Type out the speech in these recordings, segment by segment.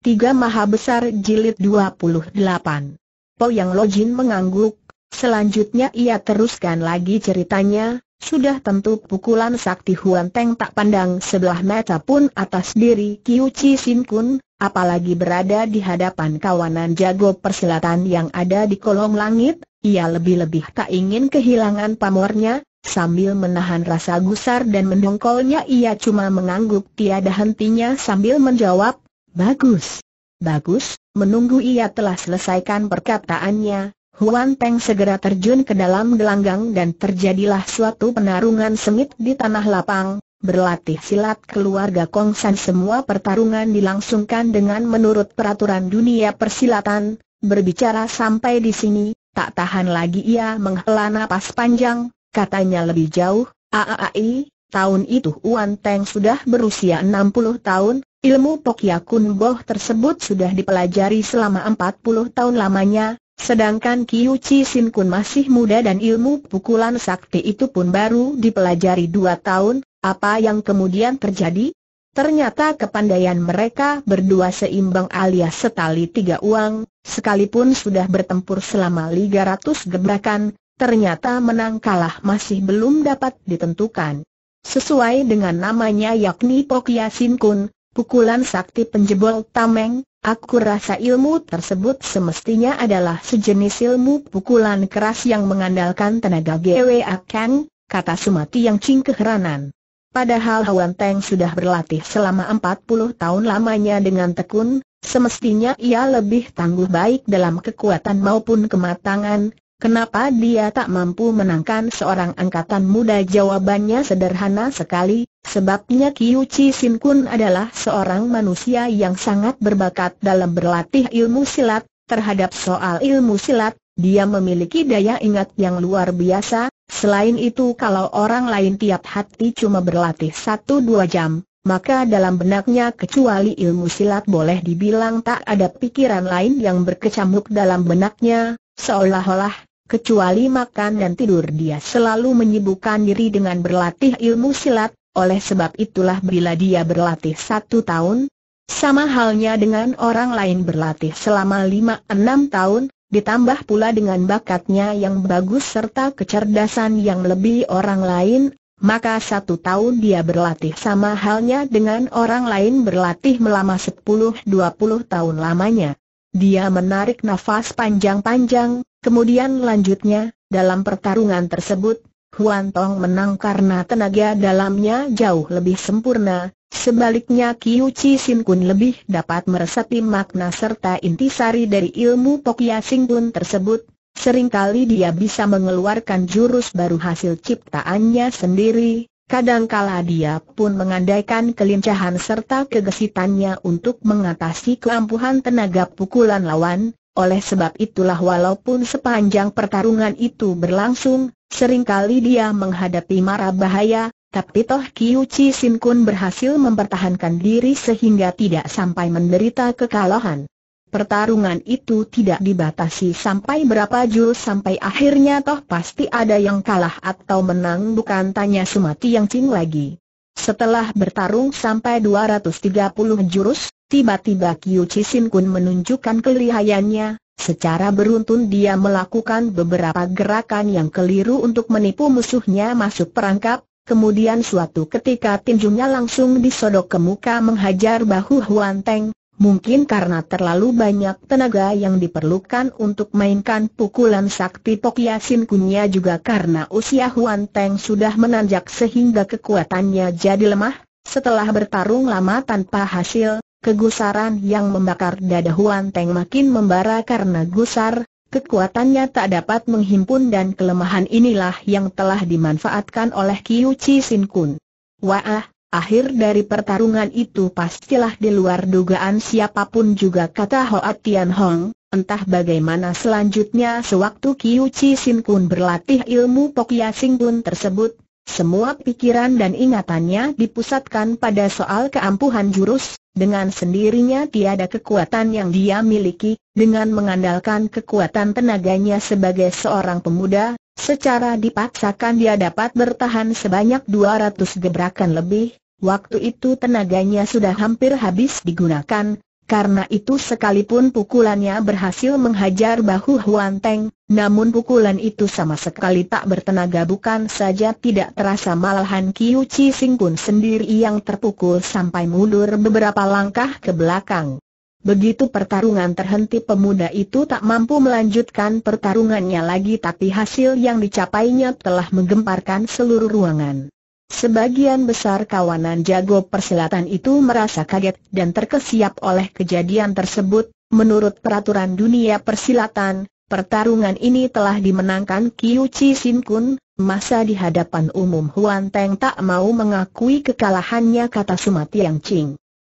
Tiga Maha Besar Jilid 28 Po Yang Lojin mengangguk, selanjutnya ia teruskan lagi ceritanya, sudah tentu pukulan sakti Huan Teng tak pandang sebelah mata pun atas diri Kiu Chi Sin Kun, apalagi berada di hadapan kawanan jago persilatan yang ada di kolong langit, ia lebih-lebih tak ingin kehilangan pamornya, Sambil menahan rasa gusar dan mendongkolnya ia cuma mengangguk tiada hentinya sambil menjawab, Bagus. Bagus, menunggu ia telah selesaikan perkataannya, Huan Peng segera terjun ke dalam gelanggang dan terjadilah suatu penarungan sengit di tanah lapang, berlatih silat keluarga Kong San semua pertarungan dilangsungkan dengan menurut peraturan dunia persilatan, berbicara sampai di sini, tak tahan lagi ia menghela napas panjang, katanya lebih jauh, Aai, tahun itu Huan Peng sudah berusia 60 tahun, Ilmu Pokyakun Boh tersebut sudah dipelajari selama 40 tahun lamanya, sedangkan Chi Sin Kun masih muda dan ilmu pukulan sakti itu pun baru dipelajari 2 tahun, apa yang kemudian terjadi? Ternyata kepandaian mereka berdua seimbang alias setali tiga uang, sekalipun sudah bertempur selama 300 gebrakan, ternyata menang kalah masih belum dapat ditentukan. Sesuai dengan namanya yakni Pokya Sin Kun, pukulan sakti penjebol tameng, aku rasa ilmu tersebut semestinya adalah sejenis ilmu pukulan keras yang mengandalkan tenaga Gwe Akang, kata Sumati yang cing keheranan. Padahal Hwan Teng sudah berlatih selama 40 tahun lamanya dengan tekun, semestinya ia lebih tangguh baik dalam kekuatan maupun kematangan, Kenapa dia tak mampu menangkan seorang angkatan muda? Jawabannya sederhana sekali, sebabnya Kiu Chi Sin Kun adalah seorang manusia yang sangat berbakat dalam berlatih ilmu silat. Terhadap soal ilmu silat, dia memiliki daya ingat yang luar biasa. Selain itu kalau orang lain tiap hati cuma berlatih satu dua jam, maka dalam benaknya kecuali ilmu silat boleh dibilang tak ada pikiran lain yang berkecamuk dalam benaknya, seolah-olah Kecuali makan dan tidur dia selalu menyibukkan diri dengan berlatih ilmu silat, oleh sebab itulah bila dia berlatih satu tahun, sama halnya dengan orang lain berlatih selama 5 enam tahun, ditambah pula dengan bakatnya yang bagus serta kecerdasan yang lebih orang lain, maka satu tahun dia berlatih sama halnya dengan orang lain berlatih melama dua puluh tahun lamanya. Dia menarik nafas panjang-panjang, Kemudian lanjutnya, dalam pertarungan tersebut, Huan Tong menang karena tenaga dalamnya jauh lebih sempurna, sebaliknya Kiu Chi Sin Kun lebih dapat meresapi makna serta intisari dari ilmu Pokia Sing Kun tersebut, seringkali dia bisa mengeluarkan jurus baru hasil ciptaannya sendiri, Kadangkala dia pun mengandaikan kelincahan serta kegesitannya untuk mengatasi keampuhan tenaga pukulan lawan, oleh sebab itulah walaupun sepanjang pertarungan itu berlangsung, seringkali dia menghadapi mara bahaya, tapi toh Kiu Chi Sin Kun berhasil mempertahankan diri sehingga tidak sampai menderita kekalahan. Pertarungan itu tidak dibatasi sampai berapa jurus sampai akhirnya toh pasti ada yang kalah atau menang bukan tanya Sumati Yang Cing lagi. Setelah bertarung sampai 230 jurus, tiba-tiba Kiu Chisin Kun menunjukkan kelihayannya, Secara beruntun dia melakukan beberapa gerakan yang keliru untuk menipu musuhnya masuk perangkap, kemudian suatu ketika tinjunya langsung disodok ke muka menghajar bahu Huan Teng, mungkin karena terlalu banyak tenaga yang diperlukan untuk mainkan pukulan sakti Tok Yasin Kunya juga karena usia Huan Teng sudah menanjak sehingga kekuatannya jadi lemah, setelah bertarung lama tanpa hasil, kegusaran yang membakar dada Huan Teng makin membara karena gusar, kekuatannya tak dapat menghimpun dan kelemahan inilah yang telah dimanfaatkan oleh Kiyuchi Sin Kun. Wah, Akhir dari pertarungan itu pastilah di luar dugaan siapapun juga kata Hoa Tian Hong, entah bagaimana selanjutnya sewaktu Kiu Chi Sin Kun berlatih ilmu Pokia ya Sing Kun tersebut, semua pikiran dan ingatannya dipusatkan pada soal keampuhan jurus, dengan sendirinya tiada kekuatan yang dia miliki, dengan mengandalkan kekuatan tenaganya sebagai seorang pemuda, Secara dipaksakan dia dapat bertahan sebanyak 200 gebrakan lebih, Waktu itu tenaganya sudah hampir habis digunakan, karena itu sekalipun pukulannya berhasil menghajar bahu Huan Teng, namun pukulan itu sama sekali tak bertenaga bukan saja tidak terasa malahan Kiu Chi Sing pun sendiri yang terpukul sampai mundur beberapa langkah ke belakang. Begitu pertarungan terhenti pemuda itu tak mampu melanjutkan pertarungannya lagi tapi hasil yang dicapainya telah menggemparkan seluruh ruangan. Sebagian besar kawanan jago persilatan itu merasa kaget dan terkesiap oleh kejadian tersebut. Menurut peraturan dunia persilatan, pertarungan ini telah dimenangkan Kiu Chi Sin Kun, masa di hadapan umum Huan Teng tak mau mengakui kekalahannya kata Sumat Yang Ching.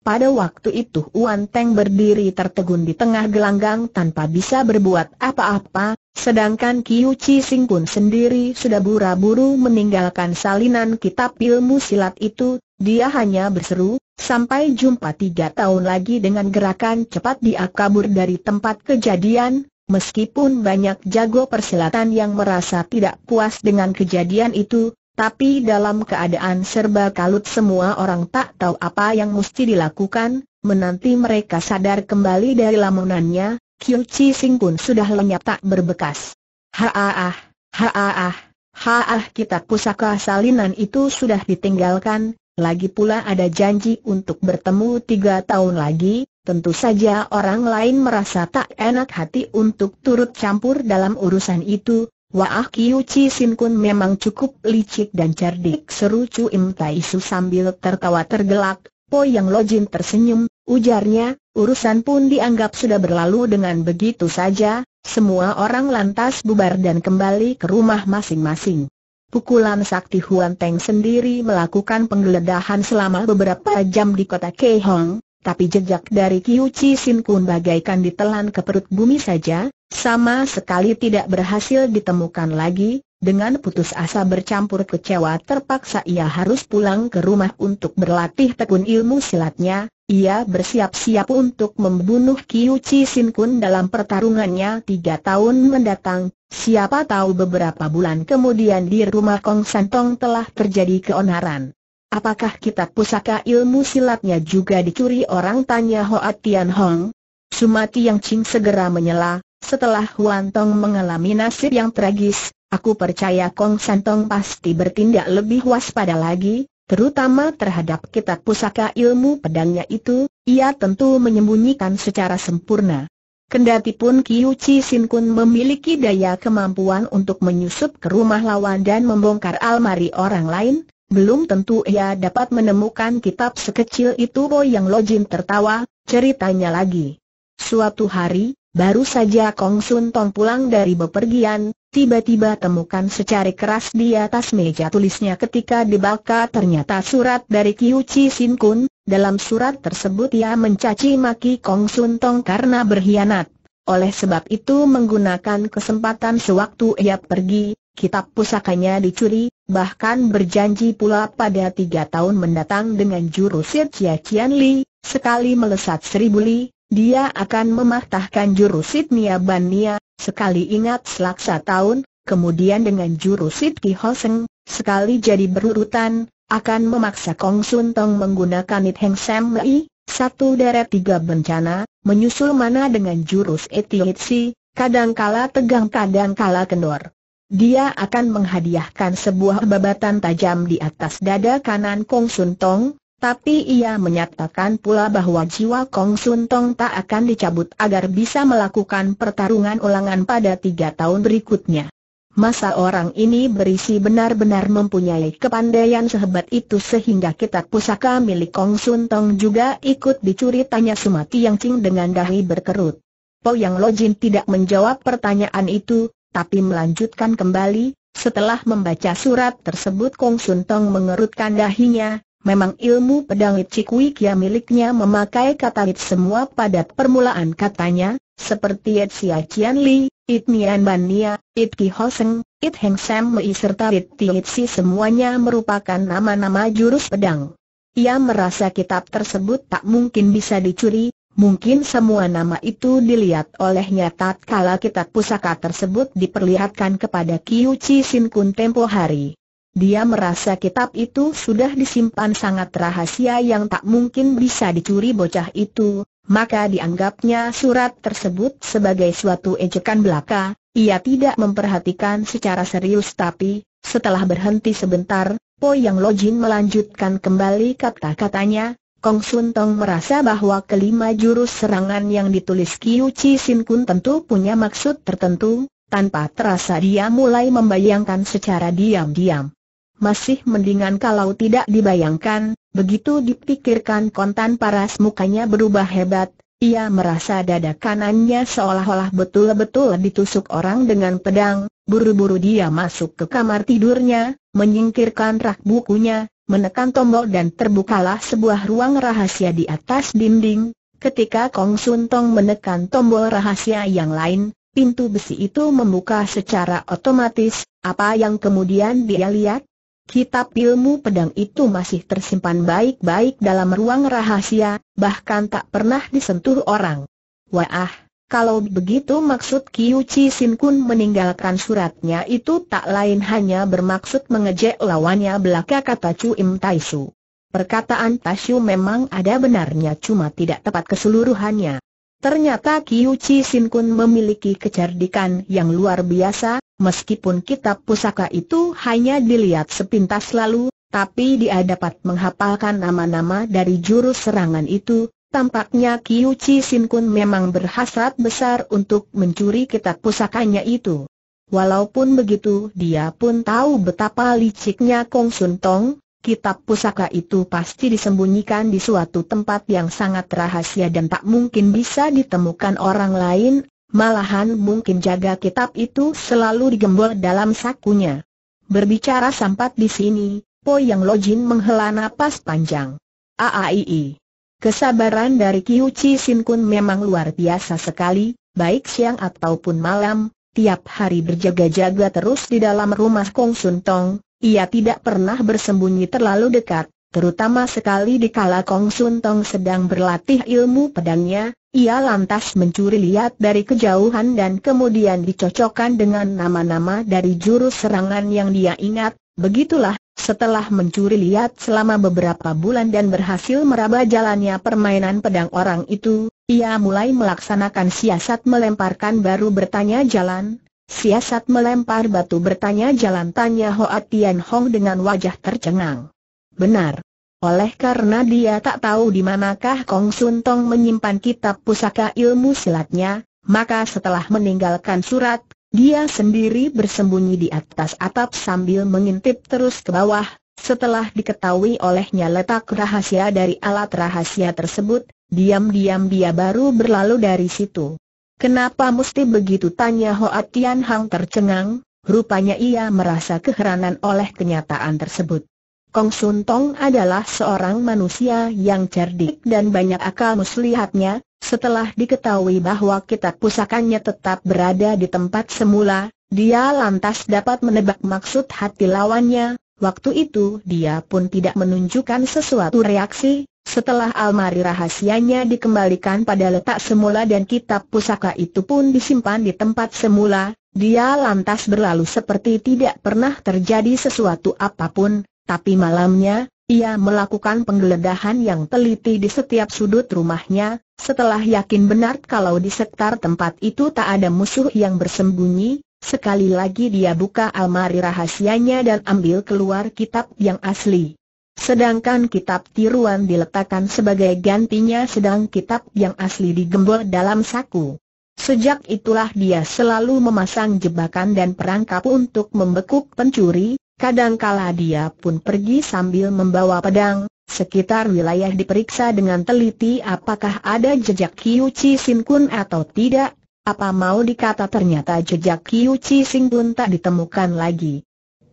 Pada waktu itu Wan Teng berdiri tertegun di tengah gelanggang tanpa bisa berbuat apa-apa, sedangkan Kiu Chi Sing pun sendiri sudah buru-buru meninggalkan salinan kitab ilmu silat itu, dia hanya berseru, sampai jumpa tiga tahun lagi dengan gerakan cepat dia kabur dari tempat kejadian, meskipun banyak jago persilatan yang merasa tidak puas dengan kejadian itu, tapi dalam keadaan serba kalut semua orang tak tahu apa yang mesti dilakukan, menanti mereka sadar kembali dari lamunannya, Kiu Chi Sing pun sudah lenyap tak berbekas. Haaah, haaah, haaah kitab pusaka salinan itu sudah ditinggalkan, lagi pula ada janji untuk bertemu tiga tahun lagi, tentu saja orang lain merasa tak enak hati untuk turut campur dalam urusan itu, Wah ah, kiu Chi Sin Kun memang cukup licik dan cerdik seru Chu Im Tai Su sambil tertawa tergelak, Po Yang Lojin tersenyum, ujarnya, urusan pun dianggap sudah berlalu dengan begitu saja, semua orang lantas bubar dan kembali ke rumah masing-masing. Pukulan sakti Huan Teng sendiri melakukan penggeledahan selama beberapa jam di kota Keihong, tapi jejak dari Kiu Chi Sin Kun bagaikan ditelan ke perut bumi saja, sama sekali tidak berhasil ditemukan lagi, dengan putus asa bercampur kecewa terpaksa ia harus pulang ke rumah untuk berlatih tekun ilmu silatnya, ia bersiap-siap untuk membunuh Kiu Chi Sin Kun dalam pertarungannya tiga tahun mendatang, siapa tahu beberapa bulan kemudian di rumah Kong Santong telah terjadi keonaran. Apakah kitab pusaka ilmu silatnya juga dicuri orang tanya Hoa Tian Hong? Sumati Yang Ching segera menyela, setelah Huan Tong mengalami nasib yang tragis, aku percaya Kong Santong pasti bertindak lebih waspada lagi, terutama terhadap kitab pusaka ilmu pedangnya itu, ia tentu menyembunyikan secara sempurna. Kendati pun Kiu Chi Sin Kun memiliki daya kemampuan untuk menyusup ke rumah lawan dan membongkar almari orang lain, belum tentu ia dapat menemukan kitab sekecil itu Boy Yang Lojin tertawa, ceritanya lagi. Suatu hari, baru saja Kong Sun Tong pulang dari bepergian, tiba-tiba temukan secari keras di atas meja tulisnya ketika dibaca ternyata surat dari Kiu Chi Sin Kun, dalam surat tersebut ia mencaci maki Kong Sun Tong karena berkhianat. Oleh sebab itu menggunakan kesempatan sewaktu ia pergi, kitab pusakanya dicuri, bahkan berjanji pula pada tiga tahun mendatang dengan jurusit Chia Qian Li, sekali melesat seribu li, dia akan mematahkan jurusit Nia Ban Nia, sekali ingat selaksa tahun, kemudian dengan jurusit Ki Ho Seng, sekali jadi berurutan, akan memaksa Kong Sun Tong menggunakan It Heng Sam Mei, satu deret tiga bencana, menyusul mana dengan jurus Eti Hitsi, kadangkala tegang kadangkala kendor dia akan menghadiahkan sebuah babatan tajam di atas dada kanan Kong Sun Tong, tapi ia menyatakan pula bahwa jiwa Kong Sun Tong tak akan dicabut agar bisa melakukan pertarungan ulangan pada tiga tahun berikutnya. Masa orang ini berisi benar-benar mempunyai kepandaian sehebat itu sehingga kitab pusaka milik Kong Sun Tong juga ikut dicuri tanya Sumati Yang Cing dengan dahi berkerut. Po Yang Lojin tidak menjawab pertanyaan itu, tapi melanjutkan kembali, setelah membaca surat tersebut Kong Sun Tong mengerutkan dahinya, memang ilmu pedang Cikwik Kia miliknya memakai kata it semua pada permulaan katanya, seperti It Sia Qian Li, It Nian Ban Nia, It Ki Ho Seng, It Heng Sam Mei serta It Tiit Si semuanya merupakan nama-nama jurus pedang. Ia merasa kitab tersebut tak mungkin bisa dicuri, Mungkin semua nama itu dilihat olehnya tatkala kitab pusaka tersebut diperlihatkan kepada Kiyu Chi Sin Kun tempo hari. Dia merasa kitab itu sudah disimpan sangat rahasia yang tak mungkin bisa dicuri bocah itu, maka dianggapnya surat tersebut sebagai suatu ejekan belaka. Ia tidak memperhatikan secara serius tapi, setelah berhenti sebentar, Po Yang Lojin melanjutkan kembali kata-katanya, Kong Sun Tong merasa bahwa kelima jurus serangan yang ditulis Kiu Chi Sin Kun tentu punya maksud tertentu, tanpa terasa dia mulai membayangkan secara diam-diam. Masih mendingan kalau tidak dibayangkan, begitu dipikirkan kontan paras mukanya berubah hebat, ia merasa dada kanannya seolah-olah betul-betul ditusuk orang dengan pedang, buru-buru dia masuk ke kamar tidurnya, menyingkirkan rak bukunya, menekan tombol dan terbukalah sebuah ruang rahasia di atas dinding. Ketika Kong Sun Tong menekan tombol rahasia yang lain, pintu besi itu membuka secara otomatis. Apa yang kemudian dia lihat? Kitab ilmu pedang itu masih tersimpan baik-baik dalam ruang rahasia, bahkan tak pernah disentuh orang. Wah, kalau begitu maksud Kiu Chi Sin Kun meninggalkan suratnya itu tak lain hanya bermaksud mengejek lawannya belaka kata Chu Im Tai Su. Perkataan Tasyu memang ada benarnya cuma tidak tepat keseluruhannya. Ternyata Kiu Chi Sin Kun memiliki kecerdikan yang luar biasa, meskipun kitab pusaka itu hanya dilihat sepintas lalu, tapi dia dapat menghafalkan nama-nama dari jurus serangan itu, Tampaknya Kiuchi Sin Kun memang berhasrat besar untuk mencuri kitab pusakanya itu. Walaupun begitu dia pun tahu betapa liciknya Kong Sun Tong, kitab pusaka itu pasti disembunyikan di suatu tempat yang sangat rahasia dan tak mungkin bisa ditemukan orang lain, malahan mungkin jaga kitab itu selalu digembol dalam sakunya. Berbicara sampat di sini, Po Yang Lojin menghela napas panjang. Aaii. Kesabaran dari Kiuchi Sin Kun memang luar biasa sekali, baik siang ataupun malam, tiap hari berjaga-jaga terus di dalam rumah Kong Sun Tong, ia tidak pernah bersembunyi terlalu dekat, terutama sekali di kala Kong Sun Tong sedang berlatih ilmu pedangnya, ia lantas mencuri lihat dari kejauhan dan kemudian dicocokkan dengan nama-nama dari jurus serangan yang dia ingat, begitulah setelah mencuri lihat selama beberapa bulan dan berhasil meraba jalannya permainan pedang orang itu, ia mulai melaksanakan siasat melemparkan baru bertanya jalan, siasat melempar batu bertanya jalan tanya Hoa Tian Hong dengan wajah tercengang. Benar. Oleh karena dia tak tahu di manakah Kong Sun Tong menyimpan kitab pusaka ilmu silatnya, maka setelah meninggalkan surat dia sendiri bersembunyi di atas atap sambil mengintip terus ke bawah, setelah diketahui olehnya letak rahasia dari alat rahasia tersebut, diam-diam dia baru berlalu dari situ. Kenapa mesti begitu tanya Hoa Tian Hang tercengang, rupanya ia merasa keheranan oleh kenyataan tersebut. Kong Sun Tong adalah seorang manusia yang cerdik dan banyak akal muslihatnya, setelah diketahui bahwa kitab pusakanya tetap berada di tempat semula, dia lantas dapat menebak maksud hati lawannya, waktu itu dia pun tidak menunjukkan sesuatu reaksi, setelah almari rahasianya dikembalikan pada letak semula dan kitab pusaka itu pun disimpan di tempat semula, dia lantas berlalu seperti tidak pernah terjadi sesuatu apapun, tapi malamnya, ia melakukan penggeledahan yang teliti di setiap sudut rumahnya, setelah yakin benar kalau di sekitar tempat itu tak ada musuh yang bersembunyi, sekali lagi dia buka almari rahasianya dan ambil keluar kitab yang asli. Sedangkan kitab tiruan diletakkan sebagai gantinya sedang kitab yang asli digembol dalam saku. Sejak itulah dia selalu memasang jebakan dan perangkap untuk membekuk pencuri, Kadangkala dia pun pergi sambil membawa pedang, sekitar wilayah diperiksa dengan teliti apakah ada jejak Kiu Chi Sin Kun atau tidak, apa mau dikata ternyata jejak Kiu Chi Sin Kun tak ditemukan lagi.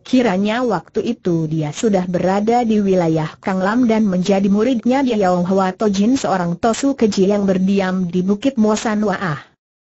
Kiranya waktu itu dia sudah berada di wilayah Kang Lam dan menjadi muridnya di Yao Hwa Tojin seorang Tosu Keji yang berdiam di Bukit Mosan Waah.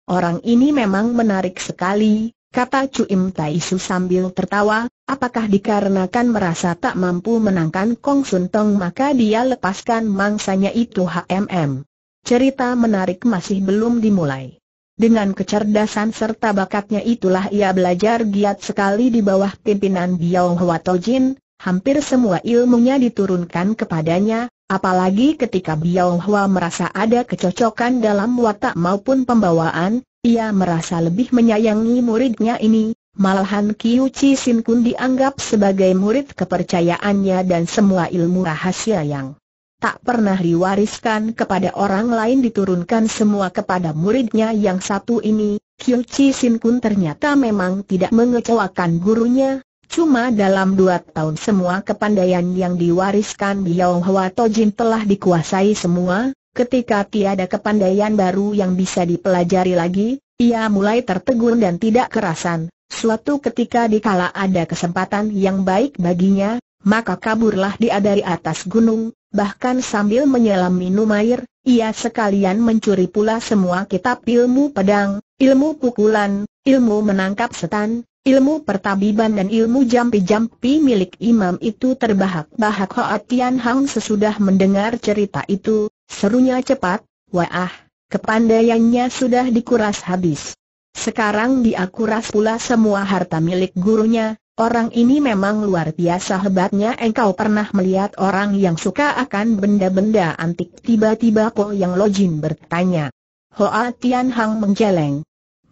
Orang ini memang menarik sekali, kata Cuim Taisu sambil tertawa, apakah dikarenakan merasa tak mampu menangkan Kong Sun Tong maka dia lepaskan mangsanya itu HMM. Cerita menarik masih belum dimulai. Dengan kecerdasan serta bakatnya itulah ia belajar giat sekali di bawah pimpinan Biao Hwa Tojin, hampir semua ilmunya diturunkan kepadanya, apalagi ketika Biao Hwa merasa ada kecocokan dalam watak maupun pembawaan, ia merasa lebih menyayangi muridnya ini, malahan Kiu Chi Sin Kun dianggap sebagai murid kepercayaannya dan semua ilmu rahasia yang tak pernah diwariskan kepada orang lain diturunkan semua kepada muridnya yang satu ini, Kiu Chi Sin Kun ternyata memang tidak mengecewakan gurunya, cuma dalam dua tahun semua kepandaian yang diwariskan Biao Hwa Tojin telah dikuasai semua, Ketika tiada kepandaian baru yang bisa dipelajari lagi, ia mulai tertegun dan tidak kerasan. Suatu ketika dikala ada kesempatan yang baik baginya, maka kaburlah dia dari atas gunung, bahkan sambil menyelam minum air, ia sekalian mencuri pula semua kitab ilmu pedang, ilmu pukulan, ilmu menangkap setan, ilmu pertabiban dan ilmu jampi-jampi milik imam itu terbahak-bahak Hoa Tian Hang sesudah mendengar cerita itu, Serunya cepat, wah, kepandaiannya sudah dikuras habis. Sekarang dia kuras pula semua harta milik gurunya, orang ini memang luar biasa hebatnya engkau pernah melihat orang yang suka akan benda-benda antik tiba-tiba Po Yang Lojin bertanya. Hoa Tian Hang menjeleng.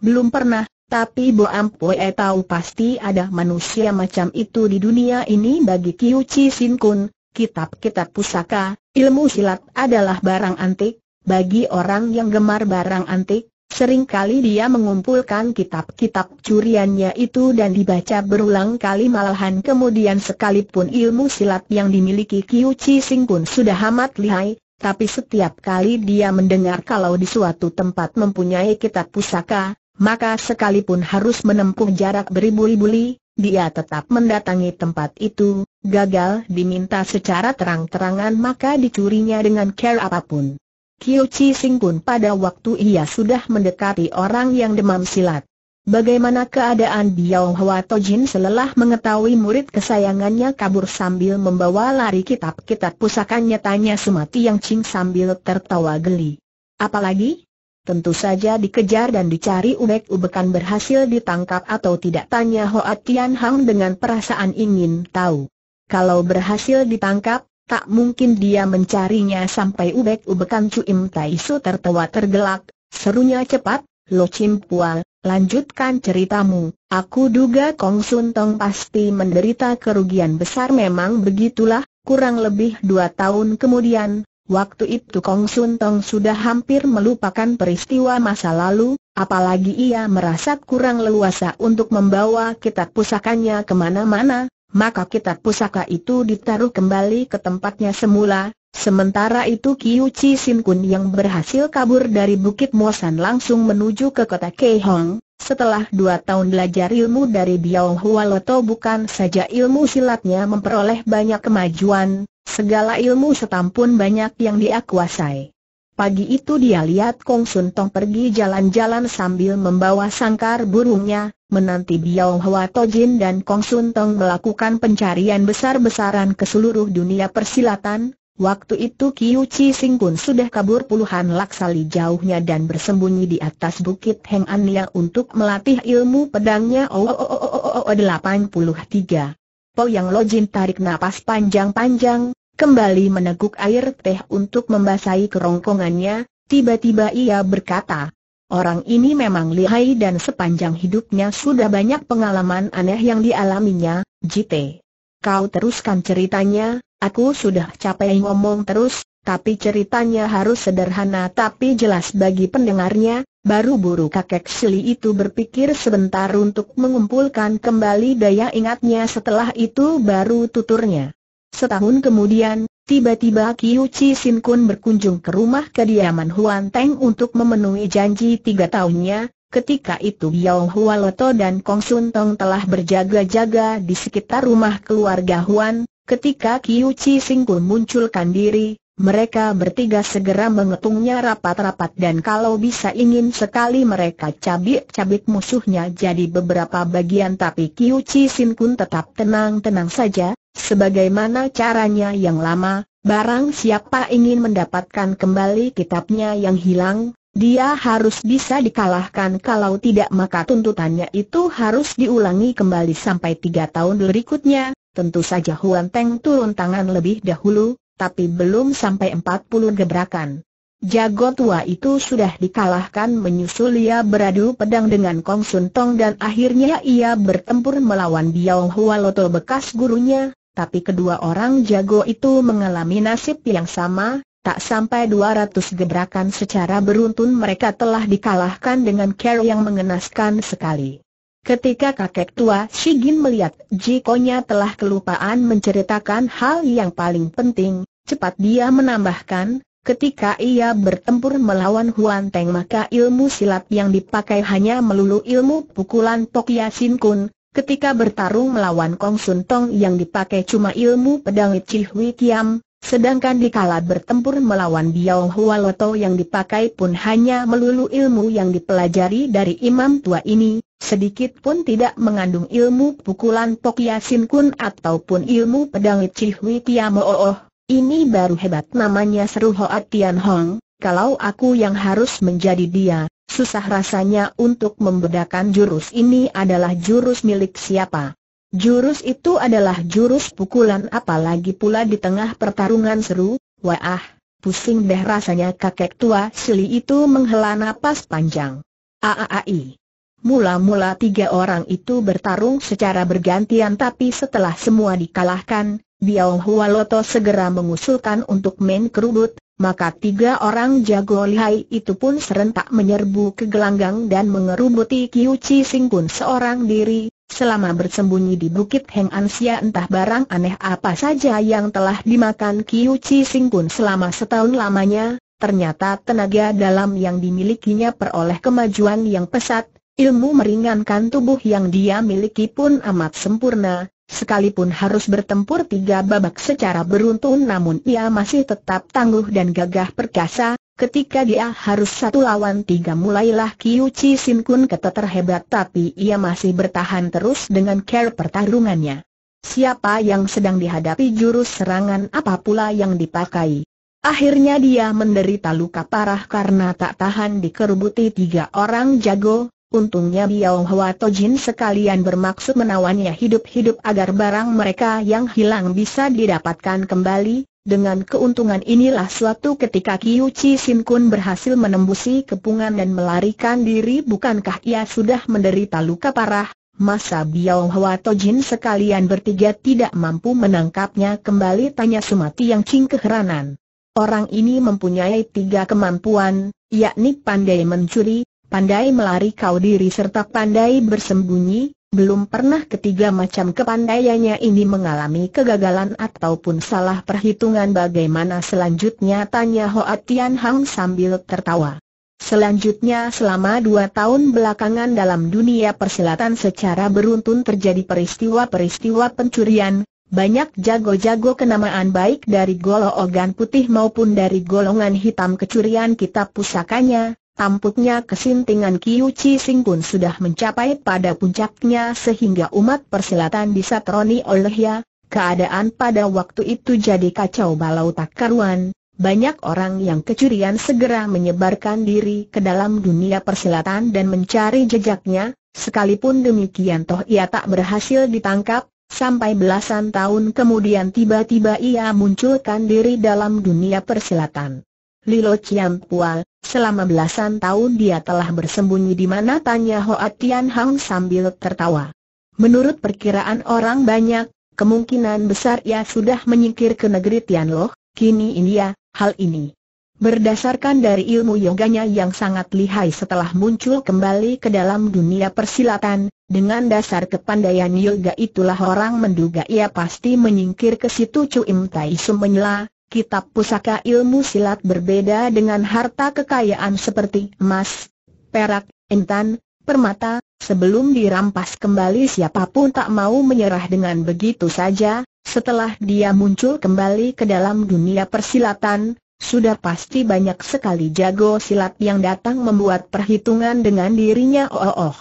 Belum pernah, tapi Bo Ampue tahu pasti ada manusia macam itu di dunia ini bagi Kiu Chi Sin Kun, kitab-kitab pusaka, Ilmu silat adalah barang antik, bagi orang yang gemar barang antik, seringkali dia mengumpulkan kitab-kitab curiannya itu dan dibaca berulang kali malahan kemudian sekalipun ilmu silat yang dimiliki Kiu Chi Sing pun sudah amat lihai, tapi setiap kali dia mendengar kalau di suatu tempat mempunyai kitab pusaka, maka sekalipun harus menempuh jarak beribu-ribu li, dia tetap mendatangi tempat itu, gagal diminta secara terang-terangan maka dicurinya dengan care apapun. Kiu Chi Sing pun pada waktu ia sudah mendekati orang yang demam silat. Bagaimana keadaan Biao Hwa Tojin selelah mengetahui murid kesayangannya kabur sambil membawa lari kitab-kitab pusakanya tanya semati yang Ching sambil tertawa geli. Apalagi? Tentu saja dikejar dan dicari ubek-ubekan berhasil ditangkap atau tidak tanya Hoa Tian Hang dengan perasaan ingin tahu. Kalau berhasil ditangkap, tak mungkin dia mencarinya sampai ubek-ubekan Cuim Tai Su tertawa tergelak, serunya cepat, Lo Chim Pual, lanjutkan ceritamu, aku duga Kong Sun Tong pasti menderita kerugian besar memang begitulah, kurang lebih dua tahun kemudian, Waktu itu Kong Sun Tong sudah hampir melupakan peristiwa masa lalu, apalagi ia merasa kurang leluasa untuk membawa kitab pusakanya kemana-mana, maka kitab pusaka itu ditaruh kembali ke tempatnya semula, sementara itu Kiu Chi Sin Kun yang berhasil kabur dari Bukit Mosan langsung menuju ke kota Hong. Setelah dua tahun belajar ilmu dari Biao Hua bukan saja ilmu silatnya memperoleh banyak kemajuan, Segala ilmu setam pun banyak yang dia kuasai. Pagi itu dia lihat Kong Sun Tong pergi jalan-jalan sambil membawa sangkar burungnya, menanti Biao Hwa Tojin dan Kong Sun Tong melakukan pencarian besar-besaran ke seluruh dunia persilatan. Waktu itu Kiu Chi Sing Kun sudah kabur puluhan laksali jauhnya dan bersembunyi di atas bukit Heng Ania untuk melatih ilmu pedangnya Oh oh oh oh delapan puluh 83. Po Yang Jin tarik napas panjang-panjang, kembali meneguk air teh untuk membasahi kerongkongannya, tiba-tiba ia berkata, Orang ini memang lihai dan sepanjang hidupnya sudah banyak pengalaman aneh yang dialaminya, Jite. Kau teruskan ceritanya, aku sudah capek ngomong terus, tapi ceritanya harus sederhana tapi jelas bagi pendengarnya, baru buru kakek Sili itu berpikir sebentar untuk mengumpulkan kembali daya ingatnya setelah itu baru tuturnya. Setahun kemudian, tiba-tiba Kiu Chi Sin Kun berkunjung ke rumah kediaman Huan Teng untuk memenuhi janji tiga tahunnya, ketika itu Yao Hua Loto dan Kong Sun Tong telah berjaga-jaga di sekitar rumah keluarga Huan, ketika Kiu Chi Sin Kun munculkan diri, mereka bertiga segera mengetungnya rapat-rapat dan kalau bisa ingin sekali mereka cabik-cabik musuhnya jadi beberapa bagian tapi Kiu Chi Sin Kun tetap tenang-tenang saja, sebagaimana caranya yang lama, barang siapa ingin mendapatkan kembali kitabnya yang hilang, dia harus bisa dikalahkan kalau tidak maka tuntutannya itu harus diulangi kembali sampai tiga tahun berikutnya, tentu saja Huan Teng turun tangan lebih dahulu, tapi belum sampai empat puluh gebrakan. Jago tua itu sudah dikalahkan menyusul ia beradu pedang dengan Kong Sun Tong dan akhirnya ia bertempur melawan Biao Hua Loto bekas gurunya, tapi kedua orang jago itu mengalami nasib yang sama, tak sampai 200 gebrakan secara beruntun mereka telah dikalahkan dengan care yang mengenaskan sekali. Ketika kakek tua Shigin melihat jikonya telah kelupaan menceritakan hal yang paling penting, cepat dia menambahkan, ketika ia bertempur melawan Huan Teng maka ilmu silat yang dipakai hanya melulu ilmu pukulan Tokia ya Sin Kun, ketika bertarung melawan Kong Sun Tong yang dipakai cuma ilmu pedang Chih Hui Kiam, sedangkan dikala bertempur melawan Biao Hua Loto yang dipakai pun hanya melulu ilmu yang dipelajari dari imam tua ini Sedikit pun tidak mengandung ilmu pukulan Tok Yasin Kun ataupun ilmu pedang Cihui Tiamo oh, oh, ini baru hebat namanya seru Hoat Tian Hong, kalau aku yang harus menjadi dia, susah rasanya untuk membedakan jurus ini adalah jurus milik siapa. Jurus itu adalah jurus pukulan apalagi pula di tengah pertarungan seru, wah, pusing deh rasanya kakek tua Sili itu menghela napas panjang. Aaai. Mula-mula tiga orang itu bertarung secara bergantian tapi setelah semua dikalahkan, Biao Hualoto segera mengusulkan untuk main kerubut, maka tiga orang jago lihai itu pun serentak menyerbu ke gelanggang dan mengerubuti Kiu Chi Sing pun seorang diri, selama bersembunyi di Bukit Heng Ansia entah barang aneh apa saja yang telah dimakan Kiu Chi Sing pun selama setahun lamanya, ternyata tenaga dalam yang dimilikinya peroleh kemajuan yang pesat, Ilmu meringankan tubuh yang dia miliki pun amat sempurna, sekalipun harus bertempur tiga babak secara beruntun namun ia masih tetap tangguh dan gagah perkasa, ketika dia harus satu lawan tiga mulailah Kiyu Chi Sin Kun hebat tapi ia masih bertahan terus dengan care pertarungannya. Siapa yang sedang dihadapi jurus serangan apa pula yang dipakai. Akhirnya dia menderita luka parah karena tak tahan dikerubuti tiga orang jago, Untungnya Biao Hwa Tojin sekalian bermaksud menawannya hidup-hidup agar barang mereka yang hilang bisa didapatkan kembali, dengan keuntungan inilah suatu ketika Kiu Chi Sin Kun berhasil menembusi kepungan dan melarikan diri bukankah ia sudah menderita luka parah, masa Biao Hwa Tojin sekalian bertiga tidak mampu menangkapnya kembali tanya Sumati yang cing keheranan. Orang ini mempunyai tiga kemampuan, yakni pandai mencuri, Pandai melari kau diri serta pandai bersembunyi, belum pernah ketiga macam kepandaiannya ini mengalami kegagalan ataupun salah perhitungan bagaimana selanjutnya tanya Hoa Tian Hang sambil tertawa. Selanjutnya selama dua tahun belakangan dalam dunia persilatan secara beruntun terjadi peristiwa-peristiwa pencurian, banyak jago-jago kenamaan baik dari golongan putih maupun dari golongan hitam kecurian kitab pusakanya, Tampuknya kesintingan Kiu Chi Sing pun sudah mencapai pada puncaknya sehingga umat persilatan disatroni olehnya. Keadaan pada waktu itu jadi kacau balau tak karuan. Banyak orang yang kecurian segera menyebarkan diri ke dalam dunia persilatan dan mencari jejaknya, sekalipun demikian toh ia tak berhasil ditangkap, sampai belasan tahun kemudian tiba-tiba ia munculkan diri dalam dunia persilatan. Lilo Pua, selama belasan tahun dia telah bersembunyi di mana tanya Hoa Tian Hang sambil tertawa. Menurut perkiraan orang banyak, kemungkinan besar ia sudah menyingkir ke negeri Tianloh, kini India, hal ini. Berdasarkan dari ilmu yoganya yang sangat lihai setelah muncul kembali ke dalam dunia persilatan, dengan dasar kepandaian yoga itulah orang menduga ia pasti menyingkir ke situ Cuim Tai Sum menyela, kitab pusaka ilmu silat berbeda dengan harta kekayaan seperti emas, perak, intan, permata, sebelum dirampas kembali siapapun tak mau menyerah dengan begitu saja, setelah dia muncul kembali ke dalam dunia persilatan, sudah pasti banyak sekali jago silat yang datang membuat perhitungan dengan dirinya oh oh.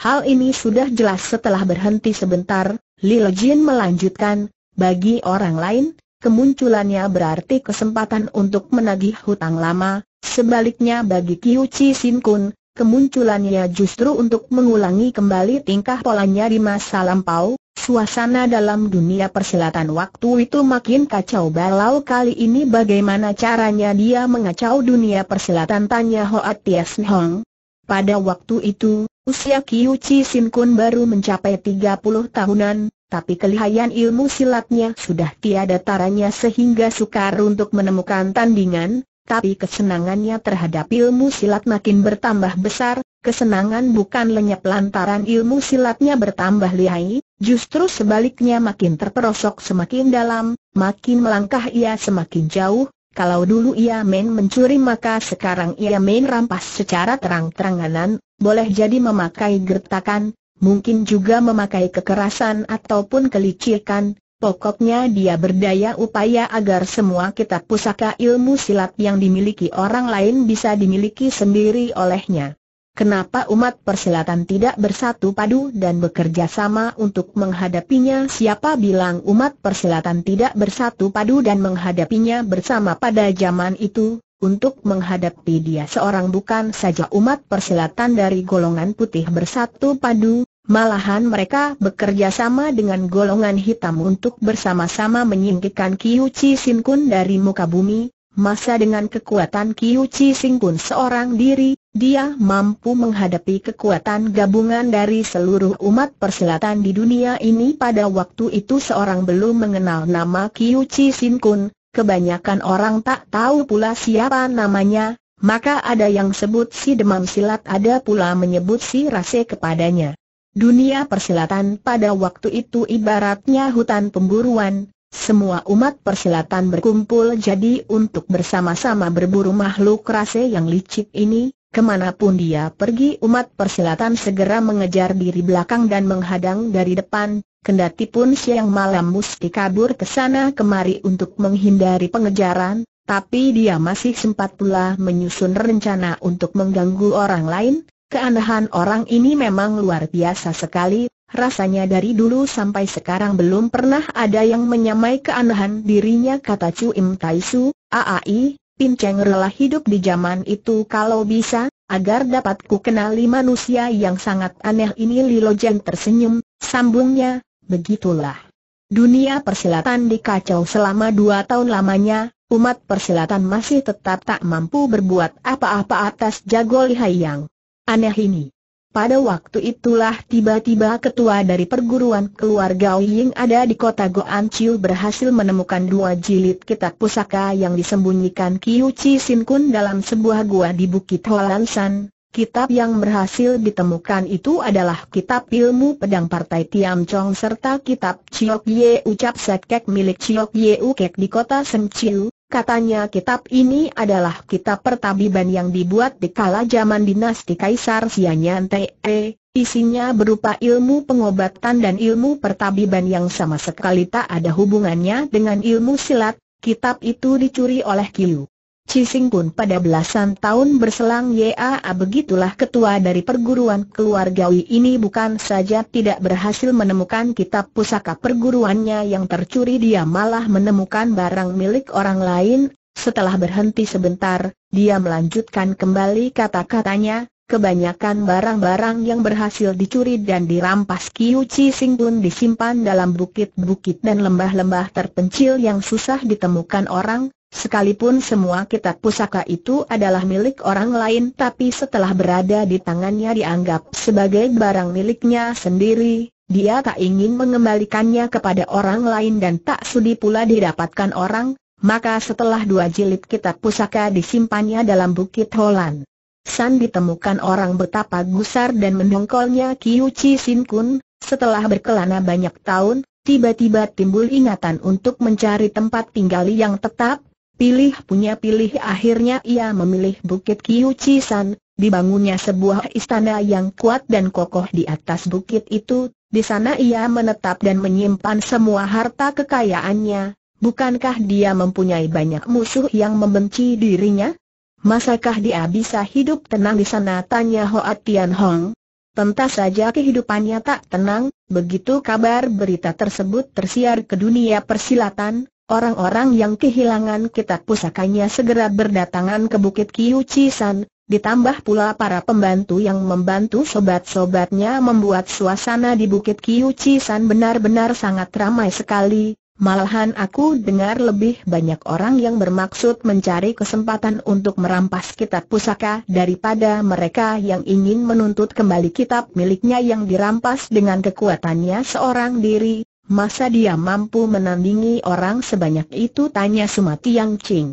Hal ini sudah jelas setelah berhenti sebentar, Lil Jin melanjutkan, bagi orang lain, Kemunculannya berarti kesempatan untuk menagih hutang lama, sebaliknya bagi Kiu Chi Sin Kun, kemunculannya justru untuk mengulangi kembali tingkah polanya di masa lampau, suasana dalam dunia persilatan waktu itu makin kacau balau kali ini bagaimana caranya dia mengacau dunia persilatan tanya Hoat Tias Hong. Pada waktu itu, usia Kiu Chi Sin Kun baru mencapai 30 tahunan, tapi kelihayan ilmu silatnya sudah tiada taranya sehingga sukar untuk menemukan tandingan, tapi kesenangannya terhadap ilmu silat makin bertambah besar, kesenangan bukan lenyap lantaran ilmu silatnya bertambah lihai, justru sebaliknya makin terperosok semakin dalam, makin melangkah ia semakin jauh, kalau dulu ia main mencuri maka sekarang ia main rampas secara terang-teranganan, boleh jadi memakai gertakan, mungkin juga memakai kekerasan ataupun kelicikan, pokoknya dia berdaya upaya agar semua kitab pusaka ilmu silat yang dimiliki orang lain bisa dimiliki sendiri olehnya. Kenapa umat persilatan tidak bersatu padu dan bekerja sama untuk menghadapinya? Siapa bilang umat persilatan tidak bersatu padu dan menghadapinya bersama pada zaman itu? Untuk menghadapi dia seorang bukan saja umat persilatan dari golongan putih bersatu padu, Malahan mereka bekerja sama dengan golongan hitam untuk bersama-sama menyingkirkan Kiu Chi Sin Kun dari muka bumi, masa dengan kekuatan Kiu Chi Sin Kun seorang diri, dia mampu menghadapi kekuatan gabungan dari seluruh umat persilatan di dunia ini pada waktu itu seorang belum mengenal nama Kiu Chi Sin Kun, kebanyakan orang tak tahu pula siapa namanya, maka ada yang sebut si demam silat ada pula menyebut si rase kepadanya. Dunia persilatan pada waktu itu ibaratnya hutan pemburuan, semua umat persilatan berkumpul jadi untuk bersama-sama berburu makhluk rase yang licik ini, kemanapun dia pergi umat persilatan segera mengejar diri belakang dan menghadang dari depan, kendati pun siang malam mesti kabur ke sana kemari untuk menghindari pengejaran, tapi dia masih sempat pula menyusun rencana untuk mengganggu orang lain, Keanehan orang ini memang luar biasa sekali, rasanya dari dulu sampai sekarang belum pernah ada yang menyamai keanehan dirinya kata Chu Im Tai Su, AAI, Pin Cheng rela hidup di zaman itu kalau bisa, agar dapat ku kenali manusia yang sangat aneh ini Lilo Jeng tersenyum, sambungnya, begitulah. Dunia persilatan dikacau selama dua tahun lamanya, umat persilatan masih tetap tak mampu berbuat apa-apa atas jago lihai yang Aneh ini. Pada waktu itulah tiba-tiba ketua dari perguruan keluarga Ying ada di kota Goan Chiu berhasil menemukan dua jilid kitab pusaka yang disembunyikan Kiu Chi Sin Kun dalam sebuah gua di Bukit Holansan. Kitab yang berhasil ditemukan itu adalah kitab ilmu pedang partai Tiam Chong serta kitab Chiok Ye Ucap Sekek milik Chiok Ye Ukek di kota Sem Chiu, katanya kitab ini adalah kitab pertabiban yang dibuat di kala zaman dinasti Kaisar Sianyan Te, isinya berupa ilmu pengobatan dan ilmu pertabiban yang sama sekali tak ada hubungannya dengan ilmu silat, kitab itu dicuri oleh Kiyu. Cising pun pada belasan tahun berselang YAA begitulah ketua dari perguruan keluargawi ini bukan saja tidak berhasil menemukan kitab pusaka perguruannya yang tercuri dia malah menemukan barang milik orang lain, setelah berhenti sebentar, dia melanjutkan kembali kata-katanya, kebanyakan barang-barang yang berhasil dicuri dan dirampas Kiu Cising pun disimpan dalam bukit-bukit dan lembah-lembah terpencil yang susah ditemukan orang, Sekalipun semua kitab pusaka itu adalah milik orang lain tapi setelah berada di tangannya dianggap sebagai barang miliknya sendiri, dia tak ingin mengembalikannya kepada orang lain dan tak sudi pula didapatkan orang, maka setelah dua jilid kitab pusaka disimpannya dalam Bukit Holan. San ditemukan orang betapa gusar dan mendongkolnya Kiu Chi Sin Kun, setelah berkelana banyak tahun, tiba-tiba timbul ingatan untuk mencari tempat tinggal yang tetap, Pilih punya pilih akhirnya ia memilih Bukit Cisan, dibangunnya sebuah istana yang kuat dan kokoh di atas bukit itu, di sana ia menetap dan menyimpan semua harta kekayaannya, bukankah dia mempunyai banyak musuh yang membenci dirinya? Masakah dia bisa hidup tenang di sana tanya Hoa Tian Hong? Tentas saja kehidupannya tak tenang, begitu kabar berita tersebut tersiar ke dunia persilatan, Orang-orang yang kehilangan kitab pusakanya segera berdatangan ke Bukit Cisan, ditambah pula para pembantu yang membantu sobat-sobatnya membuat suasana di Bukit Cisan benar-benar sangat ramai sekali. Malahan aku dengar lebih banyak orang yang bermaksud mencari kesempatan untuk merampas kitab pusaka daripada mereka yang ingin menuntut kembali kitab miliknya yang dirampas dengan kekuatannya seorang diri, Masa dia mampu menandingi orang sebanyak itu? Tanya Sumati Yang Ching.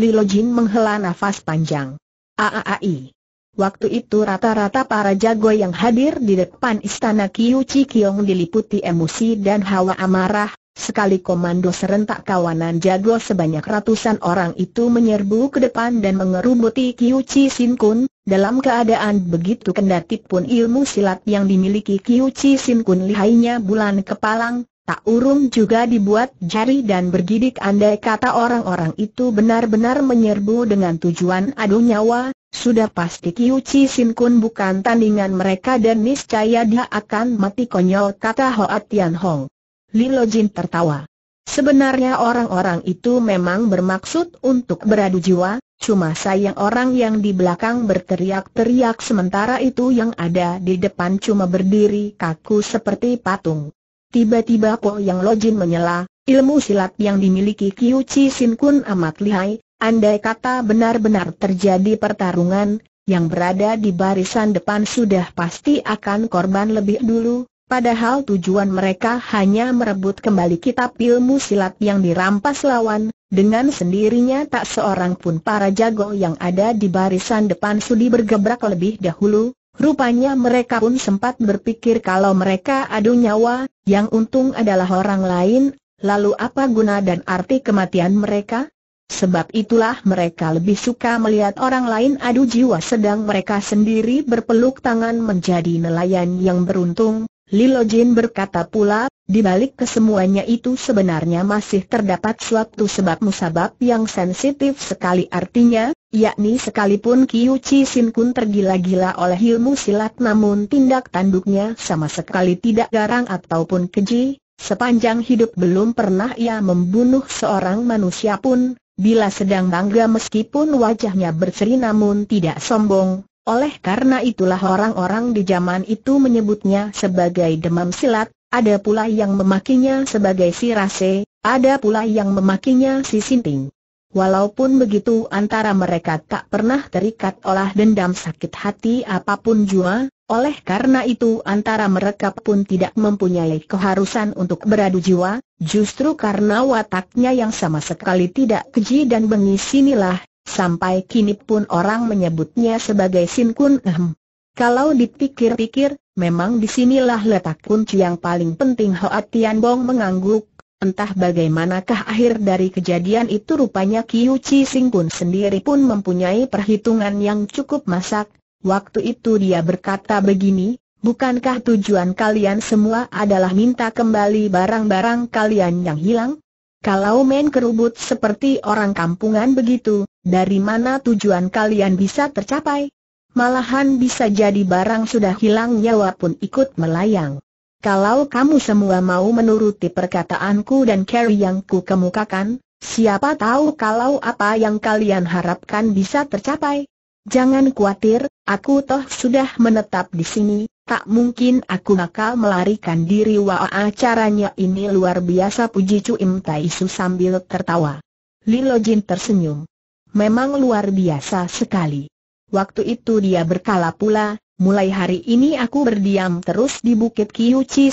Lilo Jin menghela nafas panjang. Aaai. Waktu itu rata-rata para jago yang hadir di depan istana Kiu Chi Kiong diliputi emosi dan hawa amarah, sekali komando serentak kawanan jago sebanyak ratusan orang itu menyerbu ke depan dan mengerubuti Kiu Chi Sin Kun, dalam keadaan begitu kendati pun ilmu silat yang dimiliki Kiu Chi Sin Kun lihainya bulan kepalang, tak urung juga dibuat jari dan bergidik andai kata orang-orang itu benar-benar menyerbu dengan tujuan adu nyawa, sudah pasti Kiu Chi Sin Kun bukan tandingan mereka dan niscaya dia akan mati konyol kata Hoa Tian Hong. Lilo Jin tertawa. Sebenarnya orang-orang itu memang bermaksud untuk beradu jiwa, cuma sayang orang yang di belakang berteriak-teriak sementara itu yang ada di depan cuma berdiri kaku seperti patung. Tiba-tiba Po Yang Lojin menyela, ilmu silat yang dimiliki Kiu Chi Sin Kun amat lihai, andai kata benar-benar terjadi pertarungan, yang berada di barisan depan sudah pasti akan korban lebih dulu, Padahal tujuan mereka hanya merebut kembali kitab ilmu silat yang dirampas lawan, dengan sendirinya tak seorang pun para jago yang ada di barisan depan sudi bergebrak lebih dahulu, rupanya mereka pun sempat berpikir kalau mereka adu nyawa, yang untung adalah orang lain, lalu apa guna dan arti kematian mereka? Sebab itulah mereka lebih suka melihat orang lain adu jiwa sedang mereka sendiri berpeluk tangan menjadi nelayan yang beruntung, Lilo Jin berkata pula, di balik kesemuanya itu sebenarnya masih terdapat suatu sebab-musabab yang sensitif sekali artinya, yakni sekalipun Kiyu Chi Sin Kun tergila-gila oleh ilmu silat namun tindak tanduknya sama sekali tidak garang ataupun keji, sepanjang hidup belum pernah ia membunuh seorang manusia pun, bila sedang bangga meskipun wajahnya berseri namun tidak sombong, oleh karena itulah orang-orang di zaman itu menyebutnya sebagai demam silat, ada pula yang memakinya sebagai si rase, ada pula yang memakinya si sinting. Walaupun begitu antara mereka tak pernah terikat olah dendam sakit hati apapun jua, oleh karena itu antara mereka pun tidak mempunyai keharusan untuk beradu jiwa, justru karena wataknya yang sama sekali tidak keji dan bengis inilah Sampai kini pun orang menyebutnya sebagai Sin Kun Ehm. Kalau dipikir-pikir, memang disinilah letak kunci yang paling penting Hoa Tian Bong mengangguk. Entah bagaimanakah akhir dari kejadian itu rupanya Kiu Chi Sing Kun sendiri pun mempunyai perhitungan yang cukup masak. Waktu itu dia berkata begini, bukankah tujuan kalian semua adalah minta kembali barang-barang kalian yang hilang? Kalau main kerubut seperti orang kampungan begitu, dari mana tujuan kalian bisa tercapai? Malahan bisa jadi barang sudah hilang nyawa pun ikut melayang. Kalau kamu semua mau menuruti perkataanku dan Carrie yang ku kemukakan, siapa tahu kalau apa yang kalian harapkan bisa tercapai. Jangan khawatir, aku toh sudah menetap di sini, tak mungkin aku bakal melarikan diri wah acaranya ini luar biasa puji Cu Im Tai sambil tertawa. Lilo Jin tersenyum. Memang luar biasa sekali. Waktu itu dia berkala pula, mulai hari ini aku berdiam terus di Bukit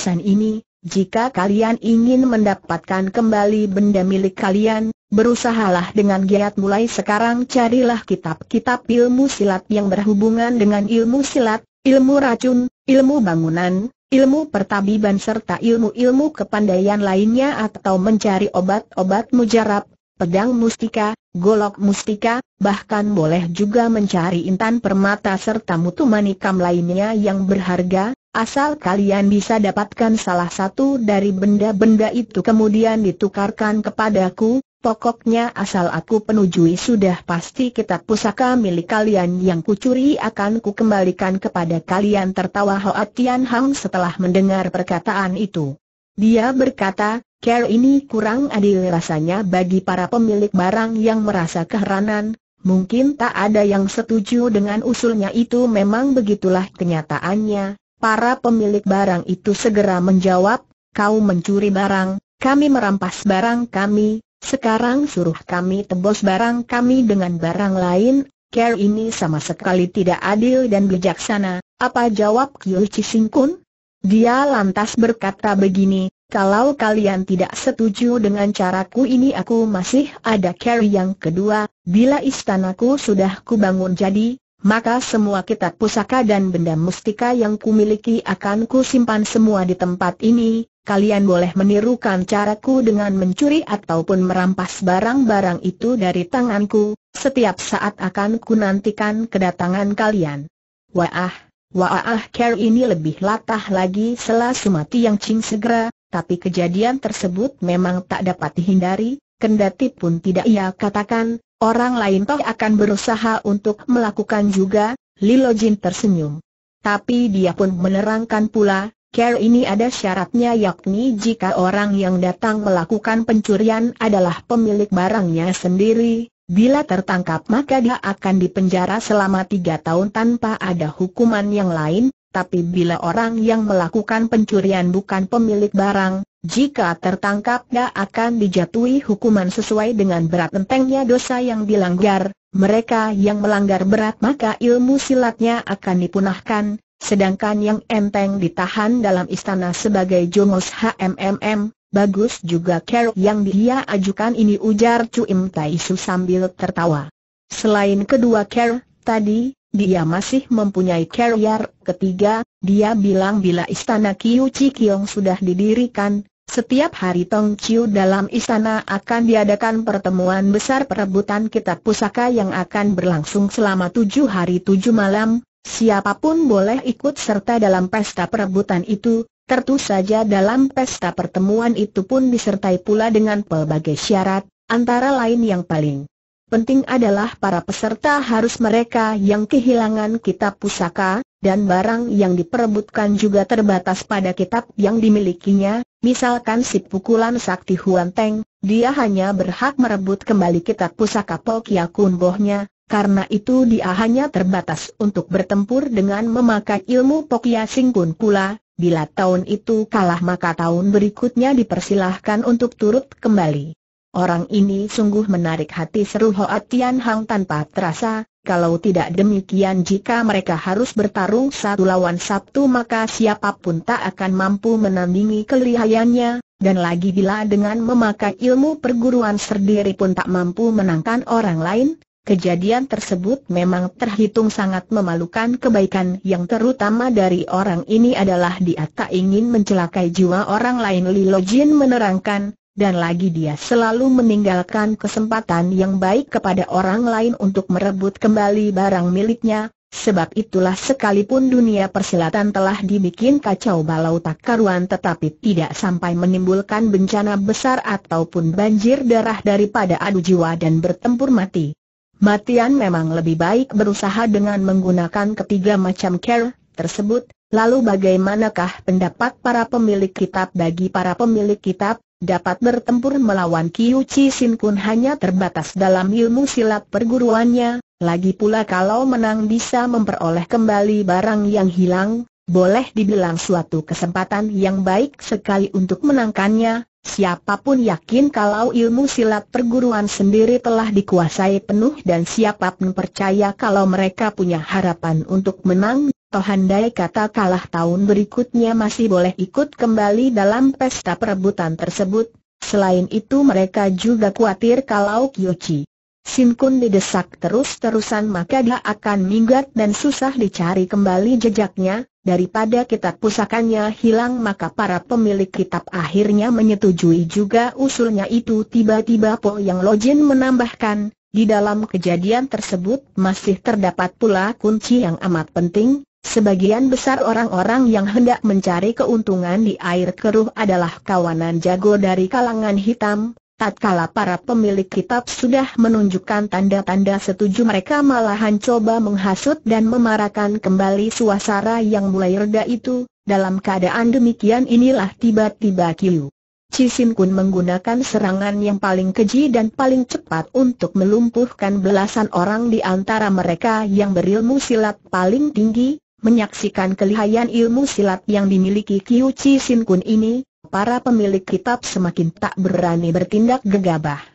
San ini, jika kalian ingin mendapatkan kembali benda milik kalian, berusahalah dengan giat mulai sekarang carilah kitab-kitab ilmu silat yang berhubungan dengan ilmu silat, ilmu racun, ilmu bangunan, ilmu pertabiban serta ilmu-ilmu kepandaian lainnya atau mencari obat-obat mujarab, pedang mustika, golok mustika, bahkan boleh juga mencari intan permata serta mutu manikam lainnya yang berharga, asal kalian bisa dapatkan salah satu dari benda-benda itu kemudian ditukarkan kepadaku, Pokoknya asal aku penujui sudah pasti kitab pusaka milik kalian yang kucuri akan kukembalikan kepada kalian tertawa Hoa Tian Hang setelah mendengar perkataan itu. Dia berkata, Care ini kurang adil rasanya bagi para pemilik barang yang merasa keheranan, mungkin tak ada yang setuju dengan usulnya itu memang begitulah kenyataannya. Para pemilik barang itu segera menjawab, kau mencuri barang, kami merampas barang kami, sekarang suruh kami tebus barang kami dengan barang lain, Care ini sama sekali tidak adil dan bijaksana, apa jawab Kiyuchi Singkun? Dia lantas berkata begini, kalau kalian tidak setuju dengan caraku ini aku masih ada carry yang kedua, bila istanaku sudah kubangun jadi, maka semua kitab pusaka dan benda mustika yang kumiliki akan kusimpan semua di tempat ini, kalian boleh menirukan caraku dengan mencuri ataupun merampas barang-barang itu dari tanganku, setiap saat akan kunantikan kedatangan kalian. Wah, wah, carry ini lebih latah lagi selasumati yang cing segera, tapi kejadian tersebut memang tak dapat dihindari, kendati pun tidak ia katakan, orang lain toh akan berusaha untuk melakukan juga, Lilo Jin tersenyum. Tapi dia pun menerangkan pula, care ini ada syaratnya yakni jika orang yang datang melakukan pencurian adalah pemilik barangnya sendiri, bila tertangkap maka dia akan dipenjara selama tiga tahun tanpa ada hukuman yang lain, tapi bila orang yang melakukan pencurian bukan pemilik barang, jika tertangkap dia akan dijatuhi hukuman sesuai dengan berat entengnya dosa yang dilanggar, mereka yang melanggar berat maka ilmu silatnya akan dipunahkan, sedangkan yang enteng ditahan dalam istana sebagai jongos HMMM, bagus juga kerok yang dia ajukan ini ujar Cuim Tai Su sambil tertawa. Selain kedua ker tadi, dia masih mempunyai karier ketiga, dia bilang bila istana Kiu Chi sudah didirikan, setiap hari Tong Chiu dalam istana akan diadakan pertemuan besar perebutan kitab pusaka yang akan berlangsung selama tujuh hari tujuh malam, siapapun boleh ikut serta dalam pesta perebutan itu, tertu saja dalam pesta pertemuan itu pun disertai pula dengan pelbagai syarat, antara lain yang paling penting adalah para peserta harus mereka yang kehilangan kitab pusaka, dan barang yang diperebutkan juga terbatas pada kitab yang dimilikinya, misalkan si pukulan sakti Huan Teng, dia hanya berhak merebut kembali kitab pusaka Pokia Kunbohnya, karena itu dia hanya terbatas untuk bertempur dengan memakai ilmu Pokia Singkun pula, bila tahun itu kalah maka tahun berikutnya dipersilahkan untuk turut kembali. Orang ini sungguh menarik hati seru Hoa Tian Hang tanpa terasa, kalau tidak demikian jika mereka harus bertarung satu lawan satu maka siapapun tak akan mampu menandingi kelihayannya, dan lagi bila dengan memakai ilmu perguruan sendiri pun tak mampu menangkan orang lain, kejadian tersebut memang terhitung sangat memalukan kebaikan yang terutama dari orang ini adalah dia tak ingin mencelakai jiwa orang lain Lilo Jin menerangkan, dan lagi dia selalu meninggalkan kesempatan yang baik kepada orang lain untuk merebut kembali barang miliknya, sebab itulah sekalipun dunia persilatan telah dibikin kacau balau tak karuan tetapi tidak sampai menimbulkan bencana besar ataupun banjir darah daripada adu jiwa dan bertempur mati. Matian memang lebih baik berusaha dengan menggunakan ketiga macam care tersebut, lalu bagaimanakah pendapat para pemilik kitab bagi para pemilik kitab, dapat bertempur melawan Kiu Chi Sin Kun hanya terbatas dalam ilmu silat perguruannya, lagi pula kalau menang bisa memperoleh kembali barang yang hilang, boleh dibilang suatu kesempatan yang baik sekali untuk menangkannya, siapapun yakin kalau ilmu silat perguruan sendiri telah dikuasai penuh dan siapapun percaya kalau mereka punya harapan untuk menang, Tohandai kata kalah tahun berikutnya masih boleh ikut kembali dalam pesta perebutan tersebut, selain itu mereka juga khawatir kalau Kyochi Sin Kun didesak terus-terusan maka dia akan minggat dan susah dicari kembali jejaknya, daripada kitab pusakanya hilang maka para pemilik kitab akhirnya menyetujui juga usulnya itu tiba-tiba Po Yang Lojin menambahkan, di dalam kejadian tersebut masih terdapat pula kunci yang amat penting, Sebagian besar orang-orang yang hendak mencari keuntungan di air keruh adalah kawanan jago dari kalangan hitam, tatkala para pemilik kitab sudah menunjukkan tanda-tanda setuju mereka malahan coba menghasut dan memarahkan kembali suasana yang mulai reda itu, dalam keadaan demikian inilah tiba-tiba Kiu. Cisim Kun menggunakan serangan yang paling keji dan paling cepat untuk melumpuhkan belasan orang di antara mereka yang berilmu silat paling tinggi, Menyaksikan kelihayan ilmu silat yang dimiliki Kiu Chi Sin Kun ini, para pemilik kitab semakin tak berani bertindak gegabah.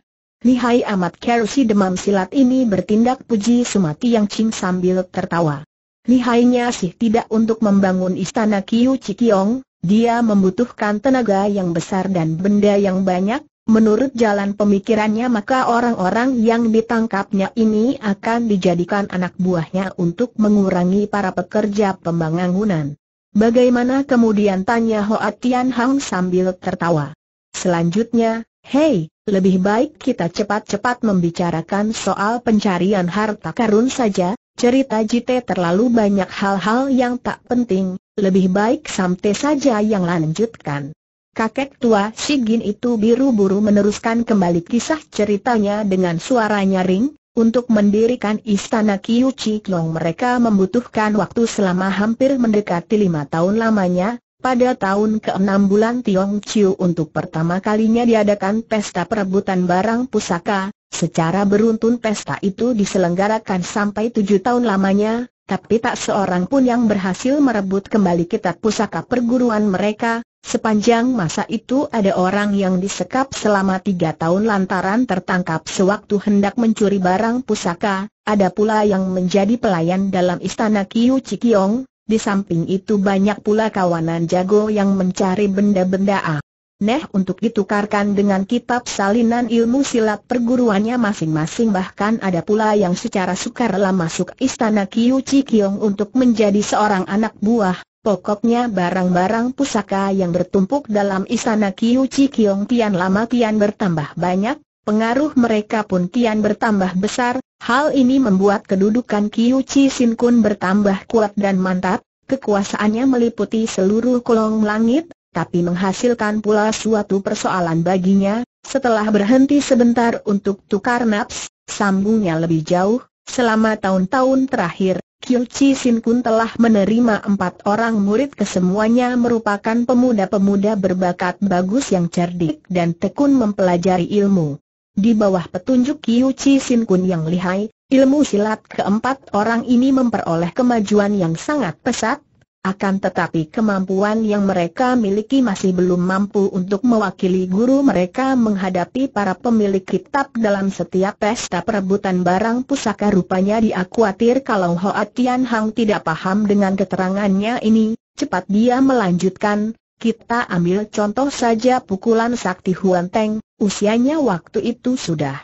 Lihai amat kerusi demam silat ini bertindak puji sumati yang cing sambil tertawa. Lihainya sih tidak untuk membangun istana Kiu Chi Kiong, dia membutuhkan tenaga yang besar dan benda yang banyak, Menurut jalan pemikirannya maka orang-orang yang ditangkapnya ini akan dijadikan anak buahnya untuk mengurangi para pekerja pembangunan. Bagaimana kemudian tanya Hoa Tian Hang sambil tertawa. Selanjutnya, hei, lebih baik kita cepat-cepat membicarakan soal pencarian harta karun saja, cerita Jite terlalu banyak hal-hal yang tak penting, lebih baik Samte saja yang lanjutkan. Kakek tua Sigin itu biru-buru meneruskan kembali kisah ceritanya dengan suara nyaring, untuk mendirikan istana Kiu Chiklong mereka membutuhkan waktu selama hampir mendekati lima tahun lamanya, pada tahun ke-6 bulan Tiong Chiu untuk pertama kalinya diadakan pesta perebutan barang pusaka, secara beruntun pesta itu diselenggarakan sampai tujuh tahun lamanya, tapi tak seorang pun yang berhasil merebut kembali kitab pusaka perguruan mereka, Sepanjang masa itu ada orang yang disekap selama tiga tahun lantaran tertangkap sewaktu hendak mencuri barang pusaka, ada pula yang menjadi pelayan dalam istana Kiu Cikiong, di samping itu banyak pula kawanan jago yang mencari benda-benda A. Neh untuk ditukarkan dengan kitab salinan ilmu silat perguruannya masing-masing bahkan ada pula yang secara sukarela masuk istana Kiu Cikiong untuk menjadi seorang anak buah Pokoknya barang-barang pusaka yang bertumpuk dalam istana Kiuci Kiong Tian lama kian bertambah banyak, pengaruh mereka pun kian bertambah besar, hal ini membuat kedudukan Kiuci Sin Kun bertambah kuat dan mantap, kekuasaannya meliputi seluruh kolong langit, tapi menghasilkan pula suatu persoalan baginya, setelah berhenti sebentar untuk tukar naps, sambungnya lebih jauh, selama tahun-tahun terakhir, Kyo Chi Sin Kun telah menerima empat orang murid kesemuanya merupakan pemuda-pemuda berbakat bagus yang cerdik dan tekun mempelajari ilmu. Di bawah petunjuk Kyo Chi Sin Kun yang lihai, ilmu silat keempat orang ini memperoleh kemajuan yang sangat pesat, akan tetapi kemampuan yang mereka miliki masih belum mampu untuk mewakili guru mereka menghadapi para pemilik kitab dalam setiap pesta perebutan barang pusaka rupanya dia khawatir kalau Hoa Tian Hang tidak paham dengan keterangannya ini, cepat dia melanjutkan, kita ambil contoh saja pukulan sakti Huan Teng, usianya waktu itu sudah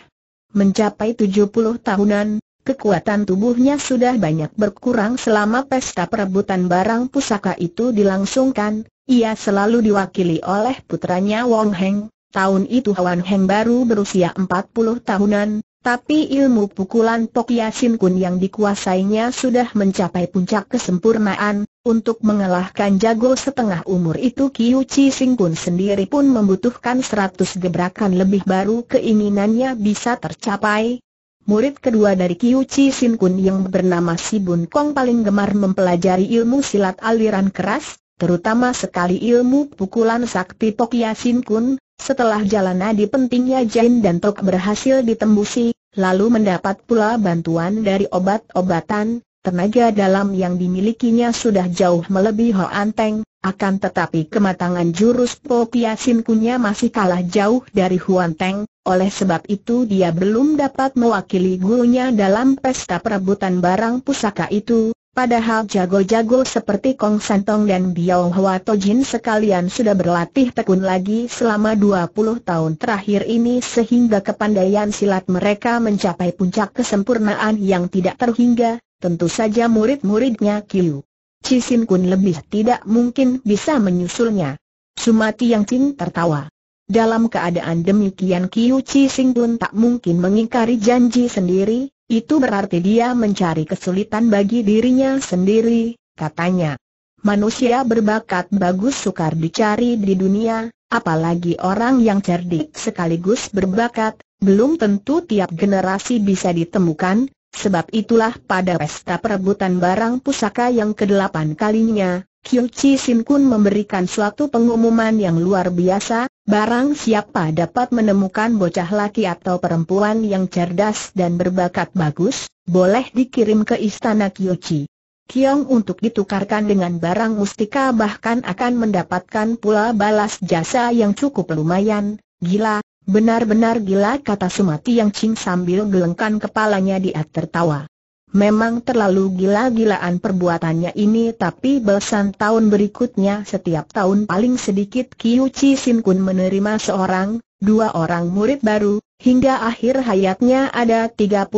mencapai 70 tahunan, Kekuatan tubuhnya sudah banyak berkurang selama pesta perebutan barang pusaka itu dilangsungkan, ia selalu diwakili oleh putranya Wong Heng, tahun itu Wong Heng baru berusia empat puluh tahunan, tapi ilmu pukulan Tok Sin Kun yang dikuasainya sudah mencapai puncak kesempurnaan, untuk mengalahkan jago setengah umur itu Kiu Chi Sing Kun sendiri pun membutuhkan seratus gebrakan lebih baru keinginannya bisa tercapai, murid kedua dari Kiu Chi Sin Kun yang bernama Si Bun Kong paling gemar mempelajari ilmu silat aliran keras, terutama sekali ilmu pukulan sakti Tokia ya Sin Kun, setelah jalan adi pentingnya Jin dan Tok berhasil ditembusi, lalu mendapat pula bantuan dari obat-obatan, tenaga dalam yang dimilikinya sudah jauh melebihi Ho Anteng. Akan tetapi kematangan jurus Popiasin punya masih kalah jauh dari Huan Teng, oleh sebab itu dia belum dapat mewakili gurunya dalam pesta perebutan barang pusaka itu, padahal jago-jago seperti Kong Santong dan Biao Hwa Tojin sekalian sudah berlatih tekun lagi selama 20 tahun terakhir ini sehingga kepandaian silat mereka mencapai puncak kesempurnaan yang tidak terhingga, tentu saja murid-muridnya Kiu. Cisim Kun lebih tidak mungkin bisa menyusulnya. Sumati Yang Cing tertawa. Dalam keadaan demikian Kiu Chi Sing Kun tak mungkin mengingkari janji sendiri, itu berarti dia mencari kesulitan bagi dirinya sendiri, katanya. Manusia berbakat bagus sukar dicari di dunia, apalagi orang yang cerdik sekaligus berbakat, belum tentu tiap generasi bisa ditemukan, Sebab itulah pada pesta perebutan barang pusaka yang kedelapan kalinya, Kyu Chi Sin Kun memberikan suatu pengumuman yang luar biasa, barang siapa dapat menemukan bocah laki atau perempuan yang cerdas dan berbakat bagus, boleh dikirim ke istana Kyu Chi. Kiong untuk ditukarkan dengan barang mustika bahkan akan mendapatkan pula balas jasa yang cukup lumayan, gila, Benar-benar gila kata Sumati Yang Cing sambil gelengkan kepalanya dia tertawa. Memang terlalu gila-gilaan perbuatannya ini tapi belasan tahun berikutnya setiap tahun paling sedikit Kiyu Chi Sin Kun menerima seorang, dua orang murid baru, hingga akhir hayatnya ada 38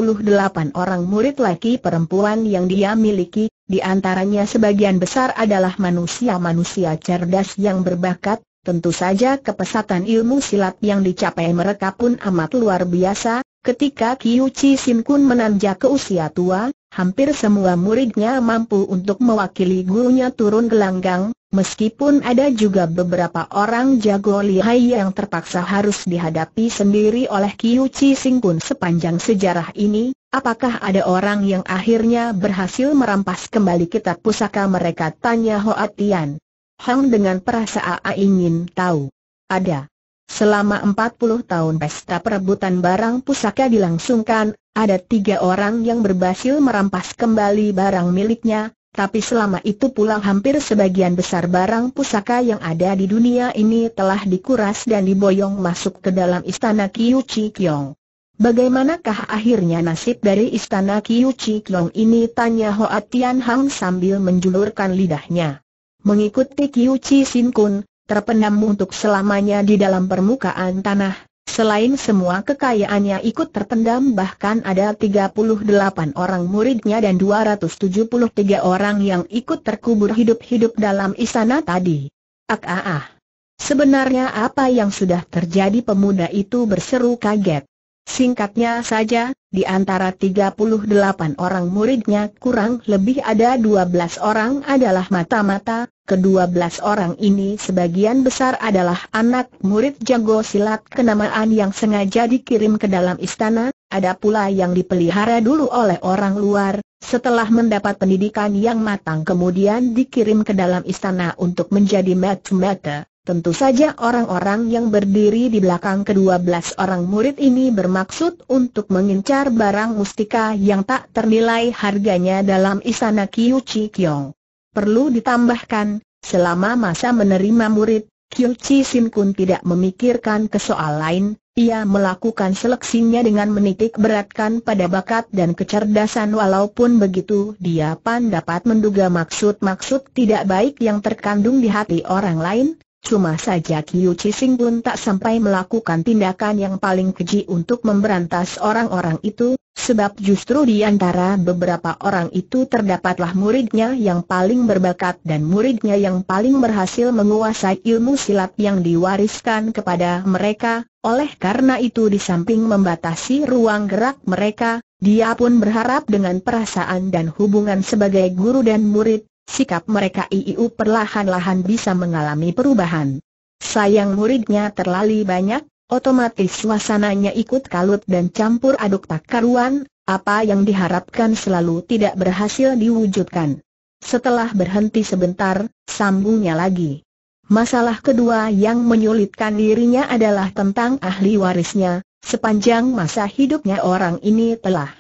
orang murid laki perempuan yang dia miliki, di antaranya sebagian besar adalah manusia-manusia cerdas yang berbakat, Tentu saja kepesatan ilmu silat yang dicapai mereka pun amat luar biasa, ketika Kiu Chi Sin Kun menanjak ke usia tua, hampir semua muridnya mampu untuk mewakili gurunya turun gelanggang, meskipun ada juga beberapa orang jago lihai yang terpaksa harus dihadapi sendiri oleh Kiu Chi Sin Kun sepanjang sejarah ini, apakah ada orang yang akhirnya berhasil merampas kembali kitab pusaka mereka tanya Hoa Tian. Hang dengan perasaan ingin tahu. Ada. Selama 40 tahun pesta perebutan barang pusaka dilangsungkan, ada tiga orang yang berhasil merampas kembali barang miliknya, tapi selama itu pula hampir sebagian besar barang pusaka yang ada di dunia ini telah dikuras dan diboyong masuk ke dalam istana Kiyu Chi Kiong. Bagaimanakah akhirnya nasib dari istana Kiyu Chi Kiong ini? Tanya Hoa Tian Hang sambil menjulurkan lidahnya. Mengikuti Chi Sin Kun, terpenam untuk selamanya di dalam permukaan tanah, selain semua kekayaannya ikut terpendam bahkan ada 38 orang muridnya dan 273 orang yang ikut terkubur hidup-hidup dalam istana tadi. Ak ah, ah, ah. Sebenarnya apa yang sudah terjadi pemuda itu berseru kaget. Singkatnya saja, di antara 38 orang muridnya kurang lebih ada 12 orang adalah mata-mata, Kedua belas orang ini sebagian besar adalah anak murid jago silat kenamaan yang sengaja dikirim ke dalam istana, ada pula yang dipelihara dulu oleh orang luar, setelah mendapat pendidikan yang matang kemudian dikirim ke dalam istana untuk menjadi matchmaker. Tentu saja orang-orang yang berdiri di belakang kedua belas orang murid ini bermaksud untuk mengincar barang mustika yang tak ternilai harganya dalam istana Kiu Chi Kiong. Perlu ditambahkan, selama masa menerima murid, Kiu Chi Sin Kun tidak memikirkan ke soal lain, ia melakukan seleksinya dengan menitik beratkan pada bakat dan kecerdasan walaupun begitu dia pan dapat menduga maksud-maksud tidak baik yang terkandung di hati orang lain, Cuma saja Kiu Chising pun tak sampai melakukan tindakan yang paling keji untuk memberantas orang-orang itu, sebab justru di antara beberapa orang itu terdapatlah muridnya yang paling berbakat dan muridnya yang paling berhasil menguasai ilmu silat yang diwariskan kepada mereka, oleh karena itu di samping membatasi ruang gerak mereka, dia pun berharap dengan perasaan dan hubungan sebagai guru dan murid, sikap mereka IIU perlahan-lahan bisa mengalami perubahan. Sayang muridnya terlalu banyak, otomatis suasananya ikut kalut dan campur aduk tak karuan, apa yang diharapkan selalu tidak berhasil diwujudkan. Setelah berhenti sebentar, sambungnya lagi. Masalah kedua yang menyulitkan dirinya adalah tentang ahli warisnya, sepanjang masa hidupnya orang ini telah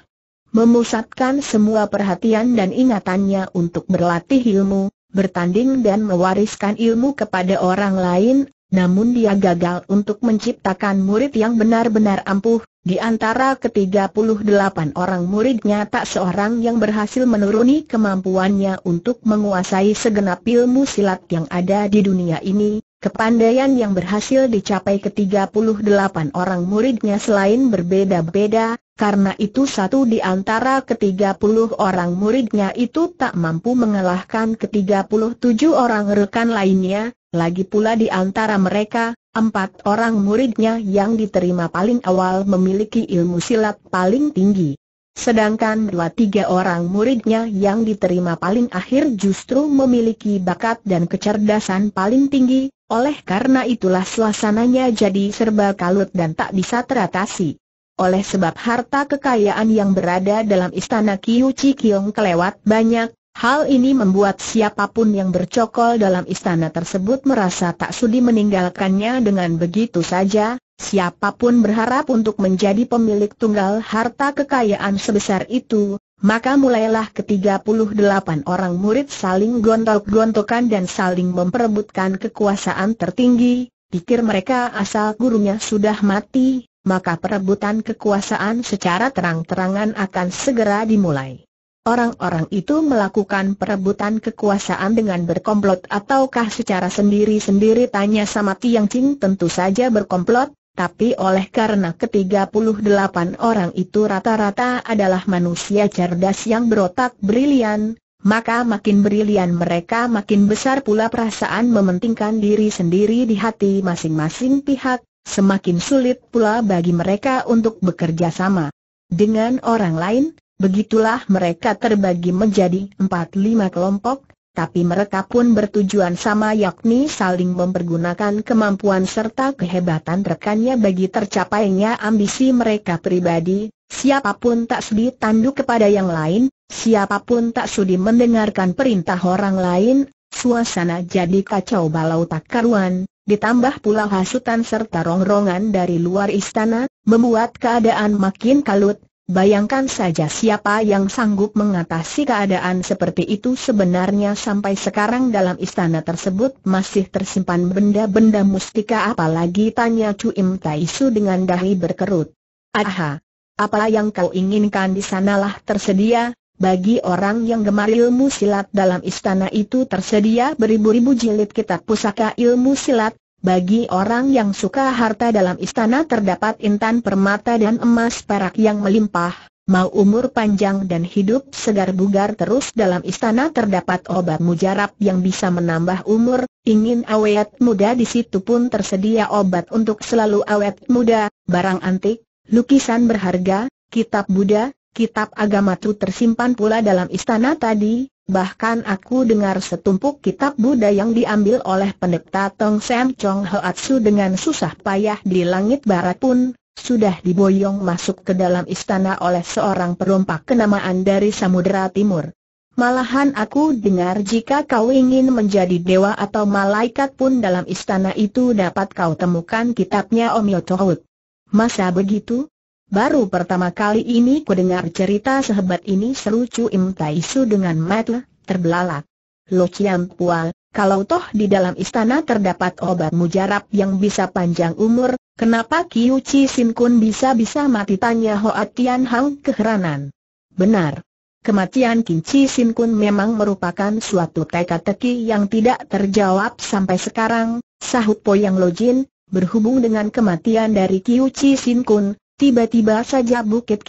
memusatkan semua perhatian dan ingatannya untuk berlatih ilmu, bertanding dan mewariskan ilmu kepada orang lain, namun dia gagal untuk menciptakan murid yang benar-benar ampuh, di antara ketiga puluh delapan orang muridnya tak seorang yang berhasil menuruni kemampuannya untuk menguasai segenap ilmu silat yang ada di dunia ini, Kepandaian yang berhasil dicapai ke-38 orang muridnya selain berbeda-beda, karena itu satu di antara ke-30 orang muridnya itu tak mampu mengalahkan ke-37 orang rekan lainnya, lagi pula di antara mereka, empat orang muridnya yang diterima paling awal memiliki ilmu silat paling tinggi. Sedangkan dua tiga orang muridnya yang diterima paling akhir justru memiliki bakat dan kecerdasan paling tinggi, oleh karena itulah suasananya jadi serba kalut dan tak bisa teratasi. Oleh sebab harta kekayaan yang berada dalam istana Kiu Chi kelewat banyak, hal ini membuat siapapun yang bercokol dalam istana tersebut merasa tak sudi meninggalkannya dengan begitu saja, siapapun berharap untuk menjadi pemilik tunggal harta kekayaan sebesar itu, maka mulailah ke-38 orang murid saling gontok-gontokan dan saling memperebutkan kekuasaan tertinggi, pikir mereka asal gurunya sudah mati, maka perebutan kekuasaan secara terang-terangan akan segera dimulai. Orang-orang itu melakukan perebutan kekuasaan dengan berkomplot ataukah secara sendiri-sendiri tanya sama Tiang Jing. tentu saja berkomplot, tapi oleh karena ketiga puluh delapan orang itu rata-rata adalah manusia cerdas yang berotak brilian, maka makin brilian mereka makin besar pula perasaan mementingkan diri sendiri di hati masing-masing pihak, semakin sulit pula bagi mereka untuk bekerja sama. Dengan orang lain, begitulah mereka terbagi menjadi 4 lima kelompok, tapi mereka pun bertujuan sama yakni saling mempergunakan kemampuan serta kehebatan rekannya bagi tercapainya ambisi mereka pribadi, siapapun tak sudi tanduk kepada yang lain, siapapun tak sudi mendengarkan perintah orang lain, suasana jadi kacau balau tak karuan, ditambah pula hasutan serta rongrongan dari luar istana, membuat keadaan makin kalut, Bayangkan saja siapa yang sanggup mengatasi keadaan seperti itu sebenarnya sampai sekarang dalam istana tersebut masih tersimpan benda-benda mustika apalagi tanya Tai Taisu dengan dahi berkerut. Aha, apa yang kau inginkan di sanalah tersedia, bagi orang yang gemar ilmu silat dalam istana itu tersedia beribu-ribu jilid kitab pusaka ilmu silat, bagi orang yang suka harta dalam istana terdapat intan permata dan emas perak yang melimpah, mau umur panjang dan hidup segar bugar terus dalam istana terdapat obat mujarab yang bisa menambah umur, ingin awet muda di situ pun tersedia obat untuk selalu awet muda, barang antik, lukisan berharga, kitab Buddha, kitab agama tu tersimpan pula dalam istana tadi, Bahkan aku dengar setumpuk kitab Buddha yang diambil oleh pendeta Tong Sam Chong Hoatsu dengan susah payah di langit barat pun, sudah diboyong masuk ke dalam istana oleh seorang perompak kenamaan dari Samudera Timur. Malahan aku dengar jika kau ingin menjadi dewa atau malaikat pun dalam istana itu dapat kau temukan kitabnya Om Yotohut. Masa begitu? Baru pertama kali ini ku dengar cerita sehebat ini seru Chu Im Tai Su dengan mata terbelalak. Lo Chiam Pual, kalau toh di dalam istana terdapat obat mujarab yang bisa panjang umur, kenapa Kiu Chi Sin Kun bisa-bisa mati tanya Hoa Tian Hang keheranan. Benar. Kematian Kim Chi Sin Kun memang merupakan suatu teka-teki yang tidak terjawab sampai sekarang, sahut Poyang Lojin, berhubung dengan kematian dari Kiu Chi Sin Kun, Tiba-tiba saja Bukit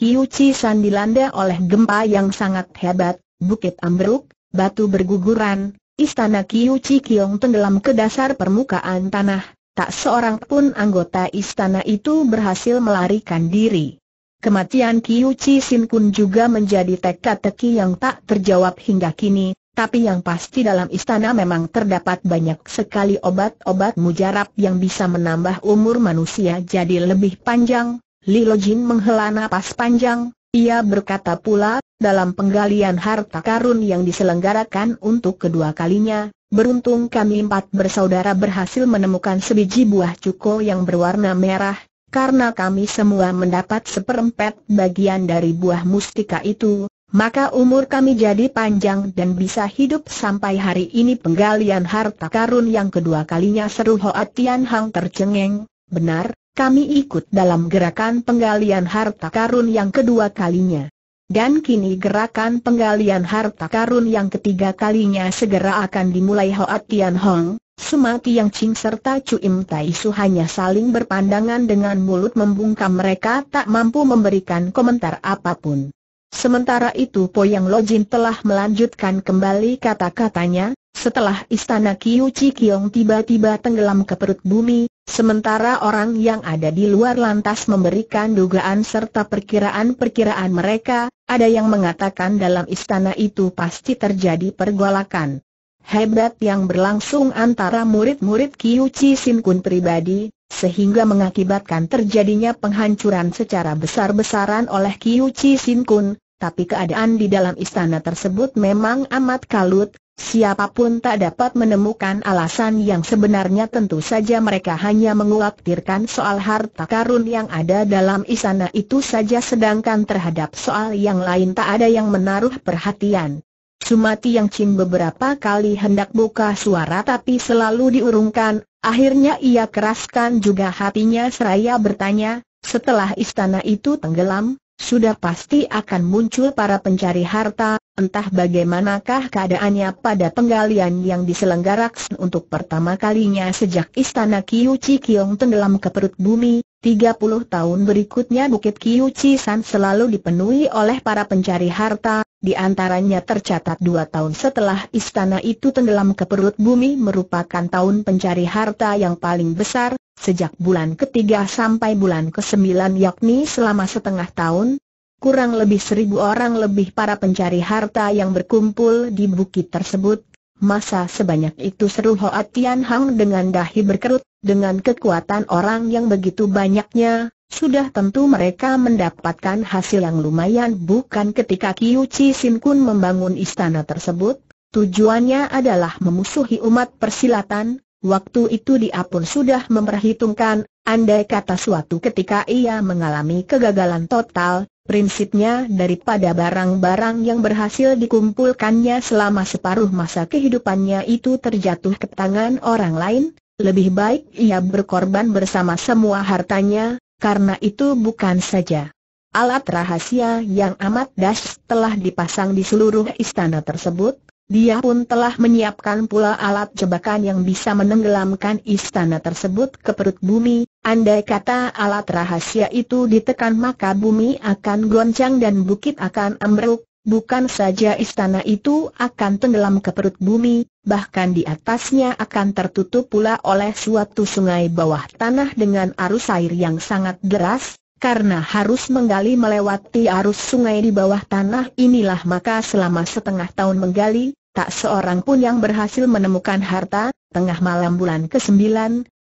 San dilanda oleh gempa yang sangat hebat, Bukit Ambruk, batu berguguran, istana Kiuci Kiong tenggelam ke dasar permukaan tanah, tak seorang pun anggota istana itu berhasil melarikan diri. Kematian Kiuci Sin Kun juga menjadi teka-teki yang tak terjawab hingga kini, tapi yang pasti dalam istana memang terdapat banyak sekali obat-obat mujarab yang bisa menambah umur manusia jadi lebih panjang, Lilo Jin menghela napas panjang, ia berkata pula, dalam penggalian harta karun yang diselenggarakan untuk kedua kalinya, beruntung kami empat bersaudara berhasil menemukan sebiji buah cuko yang berwarna merah, karena kami semua mendapat seperempat bagian dari buah mustika itu, maka umur kami jadi panjang dan bisa hidup sampai hari ini penggalian harta karun yang kedua kalinya seru Hoa Tian Hang tercengeng, benar, kami ikut dalam gerakan penggalian harta karun yang kedua kalinya. Dan kini gerakan penggalian harta karun yang ketiga kalinya segera akan dimulai Hoa Tian Hong, Sumati Yang Ching serta Chu Im Tai Su hanya saling berpandangan dengan mulut membungkam mereka tak mampu memberikan komentar apapun. Sementara itu Poyang Lojin telah melanjutkan kembali kata-katanya, setelah istana Kiyu Chi Kiong tiba-tiba tenggelam ke perut bumi, sementara orang yang ada di luar lantas memberikan dugaan serta perkiraan-perkiraan mereka, ada yang mengatakan dalam istana itu pasti terjadi pergolakan hebat yang berlangsung antara murid-murid Chi Sin Kun pribadi, sehingga mengakibatkan terjadinya penghancuran secara besar-besaran oleh Chi Sin Kun, tapi keadaan di dalam istana tersebut memang amat kalut, siapapun tak dapat menemukan alasan yang sebenarnya tentu saja mereka hanya mengkhawatirkan soal harta karun yang ada dalam istana itu saja sedangkan terhadap soal yang lain tak ada yang menaruh perhatian. Sumati yang cim beberapa kali hendak buka suara tapi selalu diurungkan, akhirnya ia keraskan juga hatinya seraya bertanya, setelah istana itu tenggelam, sudah pasti akan muncul para pencari harta, entah bagaimanakah keadaannya pada penggalian yang diselenggarakan untuk pertama kalinya sejak istana Kiyuchi Kiong tenggelam ke perut bumi, 30 tahun berikutnya Bukit Kiyuchi San selalu dipenuhi oleh para pencari harta, di antaranya tercatat dua tahun setelah istana itu tenggelam ke perut bumi merupakan tahun pencari harta yang paling besar, sejak bulan ketiga sampai bulan kesembilan yakni selama setengah tahun, kurang lebih seribu orang lebih para pencari harta yang berkumpul di bukit tersebut. Masa sebanyak itu seru Hoa Tian Hang dengan dahi berkerut, dengan kekuatan orang yang begitu banyaknya, sudah tentu mereka mendapatkan hasil yang lumayan bukan ketika Kiyu Chi Sin Kun membangun istana tersebut, tujuannya adalah memusuhi umat persilatan, waktu itu dia pun sudah memperhitungkan, andai kata suatu ketika ia mengalami kegagalan total, prinsipnya daripada barang-barang yang berhasil dikumpulkannya selama separuh masa kehidupannya itu terjatuh ke tangan orang lain, lebih baik ia berkorban bersama semua hartanya, karena itu bukan saja alat rahasia yang amat dahsyat telah dipasang di seluruh istana tersebut, dia pun telah menyiapkan pula alat jebakan yang bisa menenggelamkan istana tersebut ke perut bumi. Andai kata alat rahasia itu ditekan maka bumi akan goncang dan bukit akan ambruk. Bukan saja istana itu akan tenggelam ke perut bumi, bahkan di atasnya akan tertutup pula oleh suatu sungai bawah tanah dengan arus air yang sangat deras, karena harus menggali melewati arus sungai di bawah tanah inilah maka selama setengah tahun menggali, tak seorang pun yang berhasil menemukan harta, tengah malam bulan ke-9,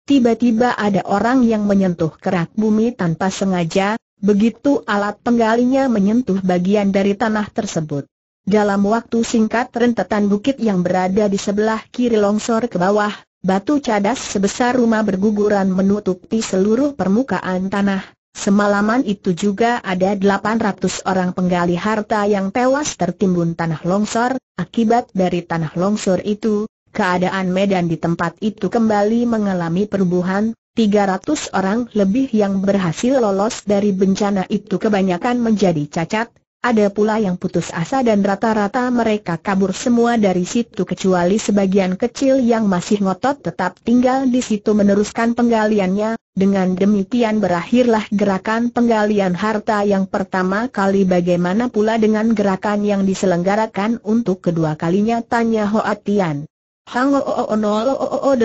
tiba-tiba ada orang yang menyentuh kerak bumi tanpa sengaja, Begitu alat penggalinya menyentuh bagian dari tanah tersebut. Dalam waktu singkat rentetan bukit yang berada di sebelah kiri longsor ke bawah, batu cadas sebesar rumah berguguran menutupi seluruh permukaan tanah. Semalaman itu juga ada 800 orang penggali harta yang tewas tertimbun tanah longsor, akibat dari tanah longsor itu, keadaan medan di tempat itu kembali mengalami perubahan, 300 orang lebih yang berhasil lolos dari bencana itu kebanyakan menjadi cacat, ada pula yang putus asa dan rata-rata mereka kabur semua dari situ kecuali sebagian kecil yang masih ngotot tetap tinggal di situ meneruskan penggaliannya, dengan demikian berakhirlah gerakan penggalian harta yang pertama kali bagaimana pula dengan gerakan yang diselenggarakan untuk kedua kalinya tanya Hoatian. Hang 84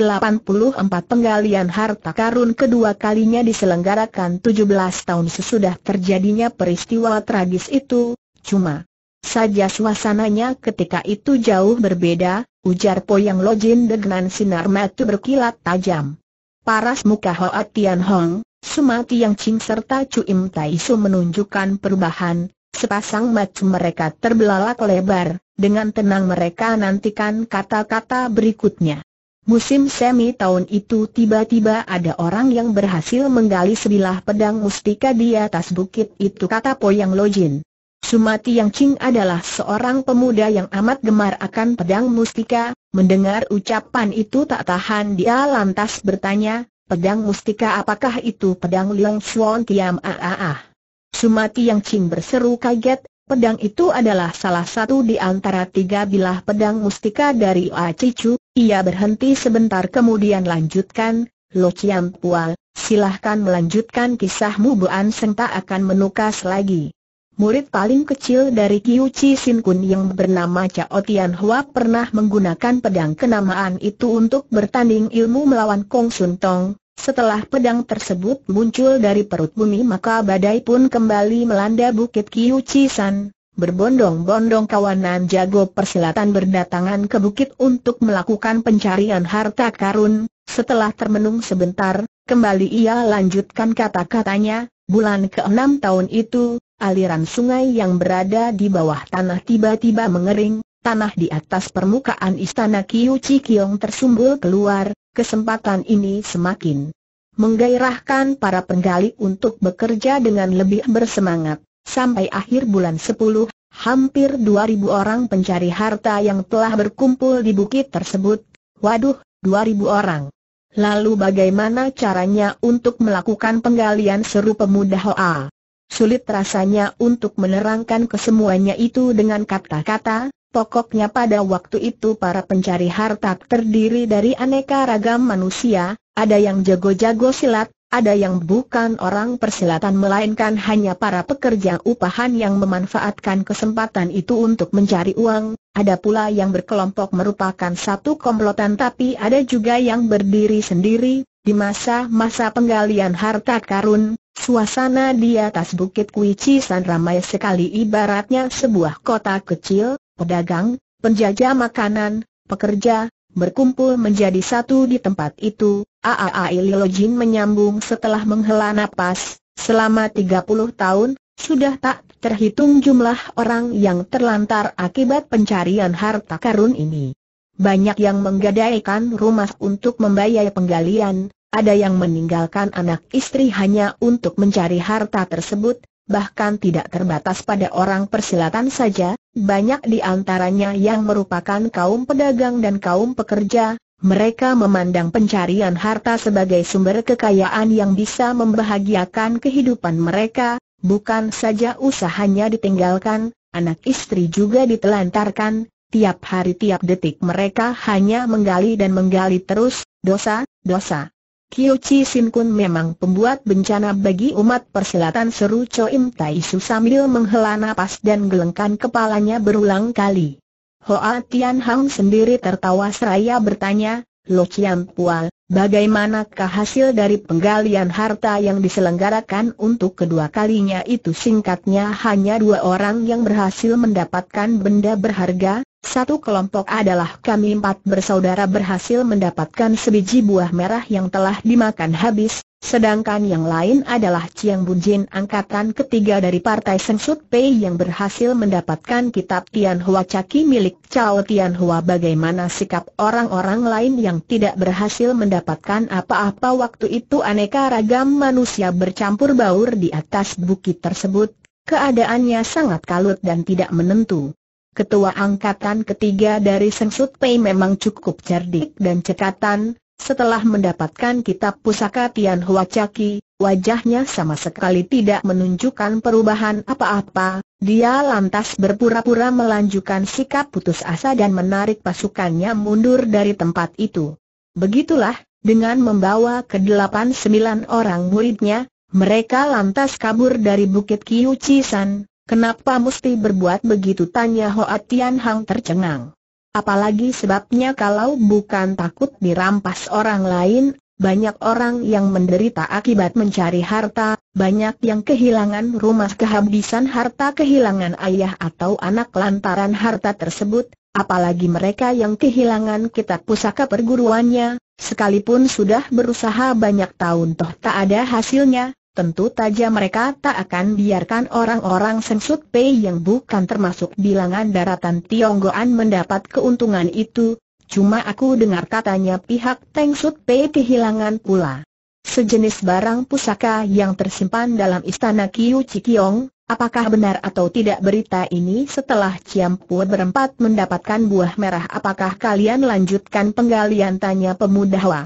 penggalian harta karun kedua kalinya diselenggarakan 17 tahun sesudah terjadinya peristiwa tragis itu, cuma saja suasananya ketika itu jauh berbeda, ujar Poyang Lojin dengan sinar mata berkilat tajam. Paras muka Hoa Tian Hong, Sumati Yang Ching serta Chu Im Tai Su menunjukkan perubahan, Sepasang mata mereka terbelalak lebar, dengan tenang mereka nantikan kata-kata berikutnya. Musim semi tahun itu tiba-tiba ada orang yang berhasil menggali sebilah pedang mustika di atas bukit itu kata Poyang Lojin. Sumati Yang Ching adalah seorang pemuda yang amat gemar akan pedang mustika, mendengar ucapan itu tak tahan dia lantas bertanya, pedang mustika apakah itu pedang Liang Swan Tiam Aaah? Ah, ah. Sumati yang Ching berseru kaget, pedang itu adalah salah satu di antara tiga bilah pedang mustika dari Cicu. ia berhenti sebentar kemudian lanjutkan, Lo Chiam Pual, silahkan melanjutkan kisahmu An Seng tak akan menukas lagi. Murid paling kecil dari Kiu Chi Sin Kun yang bernama Chao Tian Hua pernah menggunakan pedang kenamaan itu untuk bertanding ilmu melawan Kong Sun Tong, setelah pedang tersebut muncul dari perut bumi maka badai pun kembali melanda bukit Kiucisan. Berbondong-bondong kawanan jago persilatan berdatangan ke bukit untuk melakukan pencarian harta karun. Setelah termenung sebentar, kembali ia lanjutkan kata-katanya, bulan ke-6 tahun itu, aliran sungai yang berada di bawah tanah tiba-tiba mengering, tanah di atas permukaan istana Kiu Chi Kiong tersumbul keluar, kesempatan ini semakin menggairahkan para penggali untuk bekerja dengan lebih bersemangat. Sampai akhir bulan 10, hampir 2.000 orang pencari harta yang telah berkumpul di bukit tersebut. Waduh, 2.000 orang. Lalu bagaimana caranya untuk melakukan penggalian seru pemuda Hoa? Sulit rasanya untuk menerangkan kesemuanya itu dengan kata-kata, Pokoknya pada waktu itu para pencari harta terdiri dari aneka ragam manusia, ada yang jago-jago silat, ada yang bukan orang persilatan melainkan hanya para pekerja upahan yang memanfaatkan kesempatan itu untuk mencari uang, ada pula yang berkelompok merupakan satu komplotan tapi ada juga yang berdiri sendiri, di masa-masa penggalian harta karun, suasana di atas bukit San ramai sekali ibaratnya sebuah kota kecil, pedagang, penjaja makanan, pekerja, berkumpul menjadi satu di tempat itu, Aaai Lilo menyambung setelah menghela nafas. selama 30 tahun, sudah tak terhitung jumlah orang yang terlantar akibat pencarian harta karun ini. Banyak yang menggadaikan rumah untuk membayar penggalian, ada yang meninggalkan anak istri hanya untuk mencari harta tersebut, bahkan tidak terbatas pada orang persilatan saja, banyak di antaranya yang merupakan kaum pedagang dan kaum pekerja, mereka memandang pencarian harta sebagai sumber kekayaan yang bisa membahagiakan kehidupan mereka, bukan saja usahanya ditinggalkan, anak istri juga ditelantarkan, tiap hari tiap detik mereka hanya menggali dan menggali terus, dosa, dosa. Kyo Chi Sin Kun memang pembuat bencana bagi umat persilatan seru Cho Im Tai Su sambil menghela nafas dan gelengkan kepalanya berulang kali. Hoa Tian Hang sendiri tertawa seraya bertanya, Lo Chiang Pual, bagaimanakah hasil dari penggalian harta yang diselenggarakan untuk kedua kalinya itu singkatnya hanya dua orang yang berhasil mendapatkan benda berharga, satu kelompok adalah kami empat bersaudara berhasil mendapatkan sebiji buah merah yang telah dimakan habis, sedangkan yang lain adalah Chiang Bunjin angkatan ketiga dari Partai Sengsut Pei yang berhasil mendapatkan kitab Tianhua Caki milik Chao Tianhua bagaimana sikap orang-orang lain yang tidak berhasil mendapatkan apa-apa waktu itu aneka ragam manusia bercampur baur di atas bukit tersebut, keadaannya sangat kalut dan tidak menentu ketua angkatan ketiga dari Seng Sut Pei memang cukup cerdik dan cekatan, setelah mendapatkan kitab pusaka Tian Hua Chaki, wajahnya sama sekali tidak menunjukkan perubahan apa-apa, dia lantas berpura-pura melanjutkan sikap putus asa dan menarik pasukannya mundur dari tempat itu. Begitulah, dengan membawa ke sembilan sembilan orang muridnya, mereka lantas kabur dari Bukit Kiuci San, Kenapa mesti berbuat begitu tanya Hoa Tian Hang tercengang. Apalagi sebabnya kalau bukan takut dirampas orang lain, banyak orang yang menderita akibat mencari harta, banyak yang kehilangan rumah kehabisan harta kehilangan ayah atau anak lantaran harta tersebut, apalagi mereka yang kehilangan kitab pusaka perguruannya, sekalipun sudah berusaha banyak tahun toh tak ada hasilnya, Tentu saja mereka tak akan biarkan orang-orang sengsut Pei yang bukan termasuk bilangan daratan Tionggoan mendapat keuntungan itu, cuma aku dengar katanya pihak Teng Sut Pei kehilangan pula. Sejenis barang pusaka yang tersimpan dalam istana Kiu Cikiong, apakah benar atau tidak berita ini setelah Ciampua berempat mendapatkan buah merah apakah kalian lanjutkan penggalian tanya pemuda Hwa.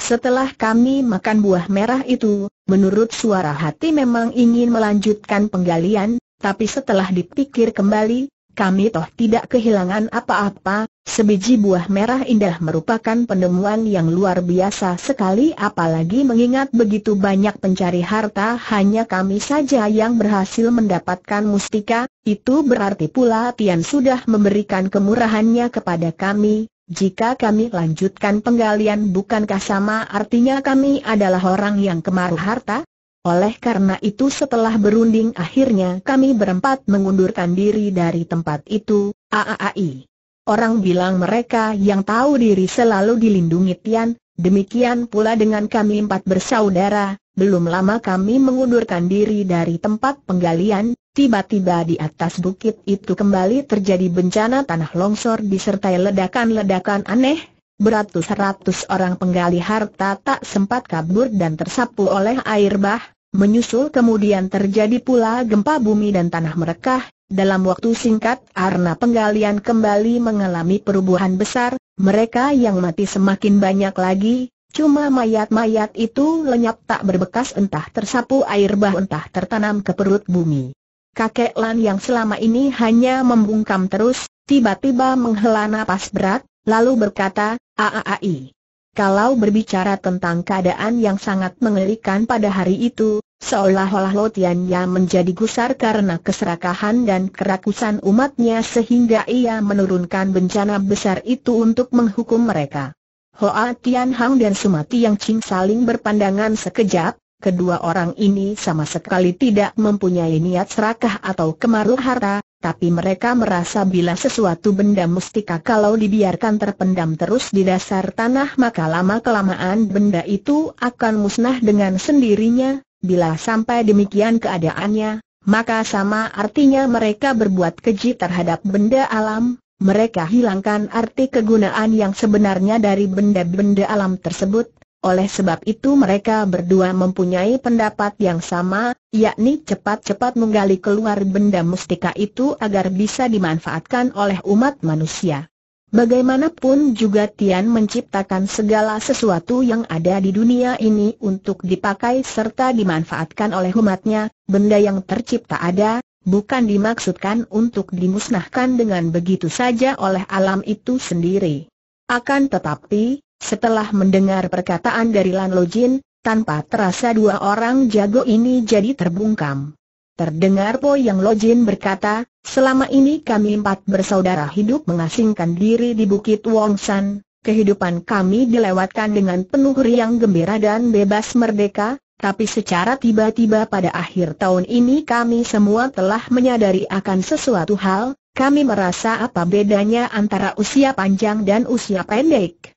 Setelah kami makan buah merah itu, menurut suara hati memang ingin melanjutkan penggalian, tapi setelah dipikir kembali, kami toh tidak kehilangan apa-apa, sebiji buah merah indah merupakan penemuan yang luar biasa sekali apalagi mengingat begitu banyak pencari harta hanya kami saja yang berhasil mendapatkan mustika, itu berarti pula Tian sudah memberikan kemurahannya kepada kami, jika kami lanjutkan penggalian bukankah sama artinya kami adalah orang yang kemaru harta? Oleh karena itu setelah berunding akhirnya kami berempat mengundurkan diri dari tempat itu, AAAI. Orang bilang mereka yang tahu diri selalu dilindungi Tian, demikian pula dengan kami empat bersaudara, belum lama kami mengundurkan diri dari tempat penggalian, Tiba-tiba di atas bukit itu kembali terjadi bencana tanah longsor disertai ledakan-ledakan aneh, beratus-ratus orang penggali harta tak sempat kabur dan tersapu oleh air bah, menyusul kemudian terjadi pula gempa bumi dan tanah merekah, dalam waktu singkat karena penggalian kembali mengalami perubahan besar, mereka yang mati semakin banyak lagi, Cuma mayat-mayat itu lenyap tak berbekas entah tersapu air bah entah tertanam ke perut bumi. Kakek Lan yang selama ini hanya membungkam terus, tiba-tiba menghela nafas berat, lalu berkata, Aaai. Kalau berbicara tentang keadaan yang sangat mengerikan pada hari itu, seolah-olah yang menjadi gusar karena keserakahan dan kerakusan umatnya sehingga ia menurunkan bencana besar itu untuk menghukum mereka. Hoa Tian Hang dan Sumati yang Cing saling berpandangan sekejap, Kedua orang ini sama sekali tidak mempunyai niat serakah atau kemaruh harta, tapi mereka merasa bila sesuatu benda mustika kalau dibiarkan terpendam terus di dasar tanah maka lama-kelamaan benda itu akan musnah dengan sendirinya, bila sampai demikian keadaannya, maka sama artinya mereka berbuat keji terhadap benda alam, mereka hilangkan arti kegunaan yang sebenarnya dari benda-benda alam tersebut, oleh sebab itu mereka berdua mempunyai pendapat yang sama, yakni cepat-cepat menggali keluar benda mustika itu agar bisa dimanfaatkan oleh umat manusia. Bagaimanapun juga Tian menciptakan segala sesuatu yang ada di dunia ini untuk dipakai serta dimanfaatkan oleh umatnya, benda yang tercipta ada, bukan dimaksudkan untuk dimusnahkan dengan begitu saja oleh alam itu sendiri. Akan tetapi, setelah mendengar perkataan dari Lan Lo Jin, tanpa terasa dua orang jago ini jadi terbungkam. Terdengar Po Yang Lo Jin berkata, selama ini kami empat bersaudara hidup mengasingkan diri di Bukit Wongsan, kehidupan kami dilewatkan dengan penuh riang gembira dan bebas merdeka, tapi secara tiba-tiba pada akhir tahun ini kami semua telah menyadari akan sesuatu hal, kami merasa apa bedanya antara usia panjang dan usia pendek.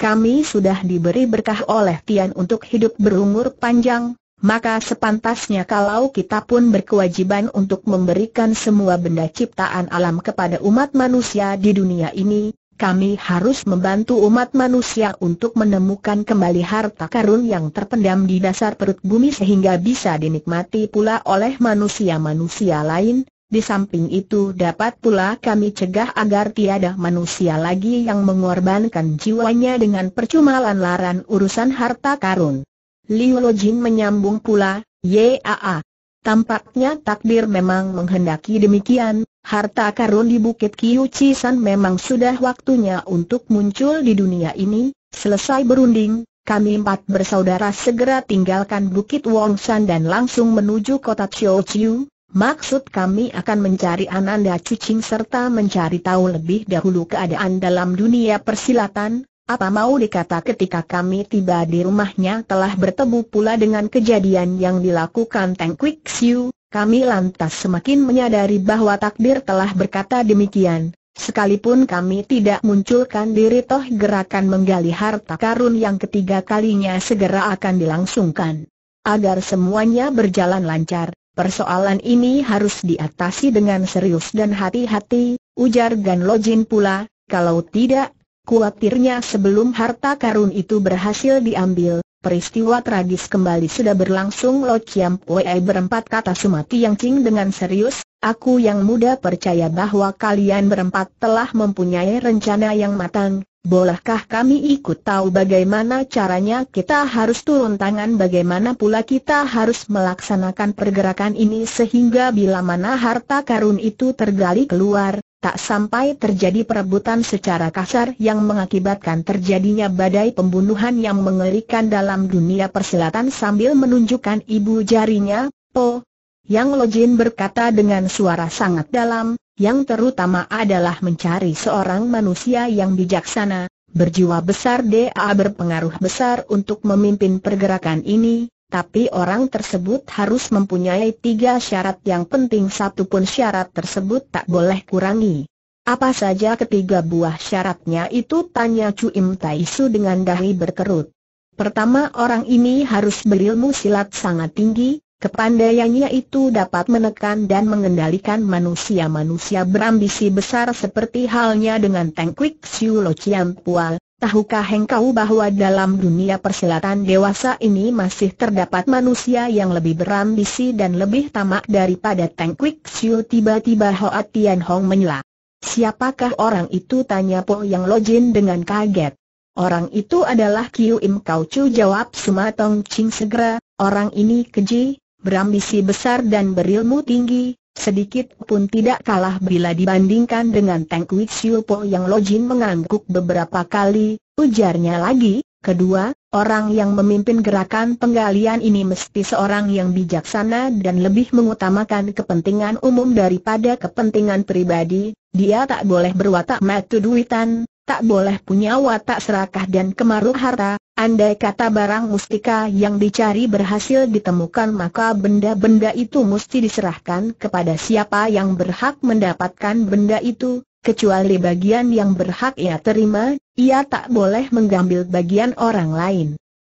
Kami sudah diberi berkah oleh Tian untuk hidup berumur panjang, maka sepantasnya kalau kita pun berkewajiban untuk memberikan semua benda ciptaan alam kepada umat manusia di dunia ini, kami harus membantu umat manusia untuk menemukan kembali harta karun yang terpendam di dasar perut bumi sehingga bisa dinikmati pula oleh manusia-manusia lain, di samping itu dapat pula kami cegah agar tiada manusia lagi yang mengorbankan jiwanya dengan percuma lanlaran urusan harta karun. Liu Lojin menyambung pula, Yaa. Tampaknya takdir memang menghendaki demikian, harta karun di Bukit Kiu Cisan memang sudah waktunya untuk muncul di dunia ini, selesai berunding, kami empat bersaudara segera tinggalkan Bukit Wong San dan langsung menuju kota Chiu Chiu, Maksud kami akan mencari Ananda Cucing serta mencari tahu lebih dahulu keadaan dalam dunia persilatan, apa mau dikata ketika kami tiba di rumahnya telah bertemu pula dengan kejadian yang dilakukan Teng Kwik Siu, kami lantas semakin menyadari bahwa takdir telah berkata demikian. Sekalipun kami tidak munculkan diri toh gerakan menggali harta karun yang ketiga kalinya segera akan dilangsungkan. Agar semuanya berjalan lancar, Persoalan ini harus diatasi dengan serius dan hati-hati, ujar Gan Lojin pula, kalau tidak, kuatirnya sebelum harta karun itu berhasil diambil, peristiwa tragis kembali sudah berlangsung Lo Chiam Pue berempat kata Sumati Yang Cing dengan serius, aku yang muda percaya bahwa kalian berempat telah mempunyai rencana yang matang, Bolehkah kami ikut tahu bagaimana caranya kita harus turun tangan bagaimana pula kita harus melaksanakan pergerakan ini sehingga bila mana harta karun itu tergali keluar, tak sampai terjadi perebutan secara kasar yang mengakibatkan terjadinya badai pembunuhan yang mengerikan dalam dunia persilatan sambil menunjukkan ibu jarinya, Po. Yang Lojin berkata dengan suara sangat dalam, yang terutama adalah mencari seorang manusia yang bijaksana, berjiwa besar DA berpengaruh besar untuk memimpin pergerakan ini, tapi orang tersebut harus mempunyai tiga syarat yang penting satu pun syarat tersebut tak boleh kurangi. Apa saja ketiga buah syaratnya itu tanya Cuim Su dengan dahi berkerut. Pertama orang ini harus berilmu silat sangat tinggi, Kepandaiannya itu dapat menekan dan mengendalikan manusia-manusia berambisi besar seperti halnya dengan Teng Quick Siu Lo Chiam Pual. Tahukah engkau bahwa dalam dunia persilatan dewasa ini masih terdapat manusia yang lebih berambisi dan lebih tamak daripada Teng Quick Siu tiba-tiba Hoa Tian Hong menyela. Siapakah orang itu tanya Po Yang Lojin dengan kaget. Orang itu adalah Kiu Im Kau Chu jawab Sumatong Ching segera, orang ini keji, berambisi besar dan berilmu tinggi, sedikit pun tidak kalah bila dibandingkan dengan Tang Kwik Po yang Lojin mengangguk beberapa kali, ujarnya lagi, kedua, orang yang memimpin gerakan penggalian ini mesti seorang yang bijaksana dan lebih mengutamakan kepentingan umum daripada kepentingan pribadi, dia tak boleh berwatak matu duitan, tak boleh punya watak serakah dan kemaruk harta, andai kata barang mustika yang dicari berhasil ditemukan maka benda-benda itu mesti diserahkan kepada siapa yang berhak mendapatkan benda itu, kecuali bagian yang berhak ia terima, ia tak boleh mengambil bagian orang lain.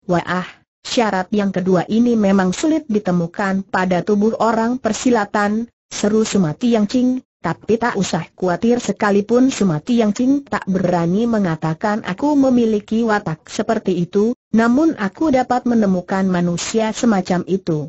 Wah, syarat yang kedua ini memang sulit ditemukan pada tubuh orang persilatan, seru Sumati Yang Cing, tapi tak usah khawatir sekalipun Sumati Yang Cing tak berani mengatakan aku memiliki watak seperti itu, namun aku dapat menemukan manusia semacam itu.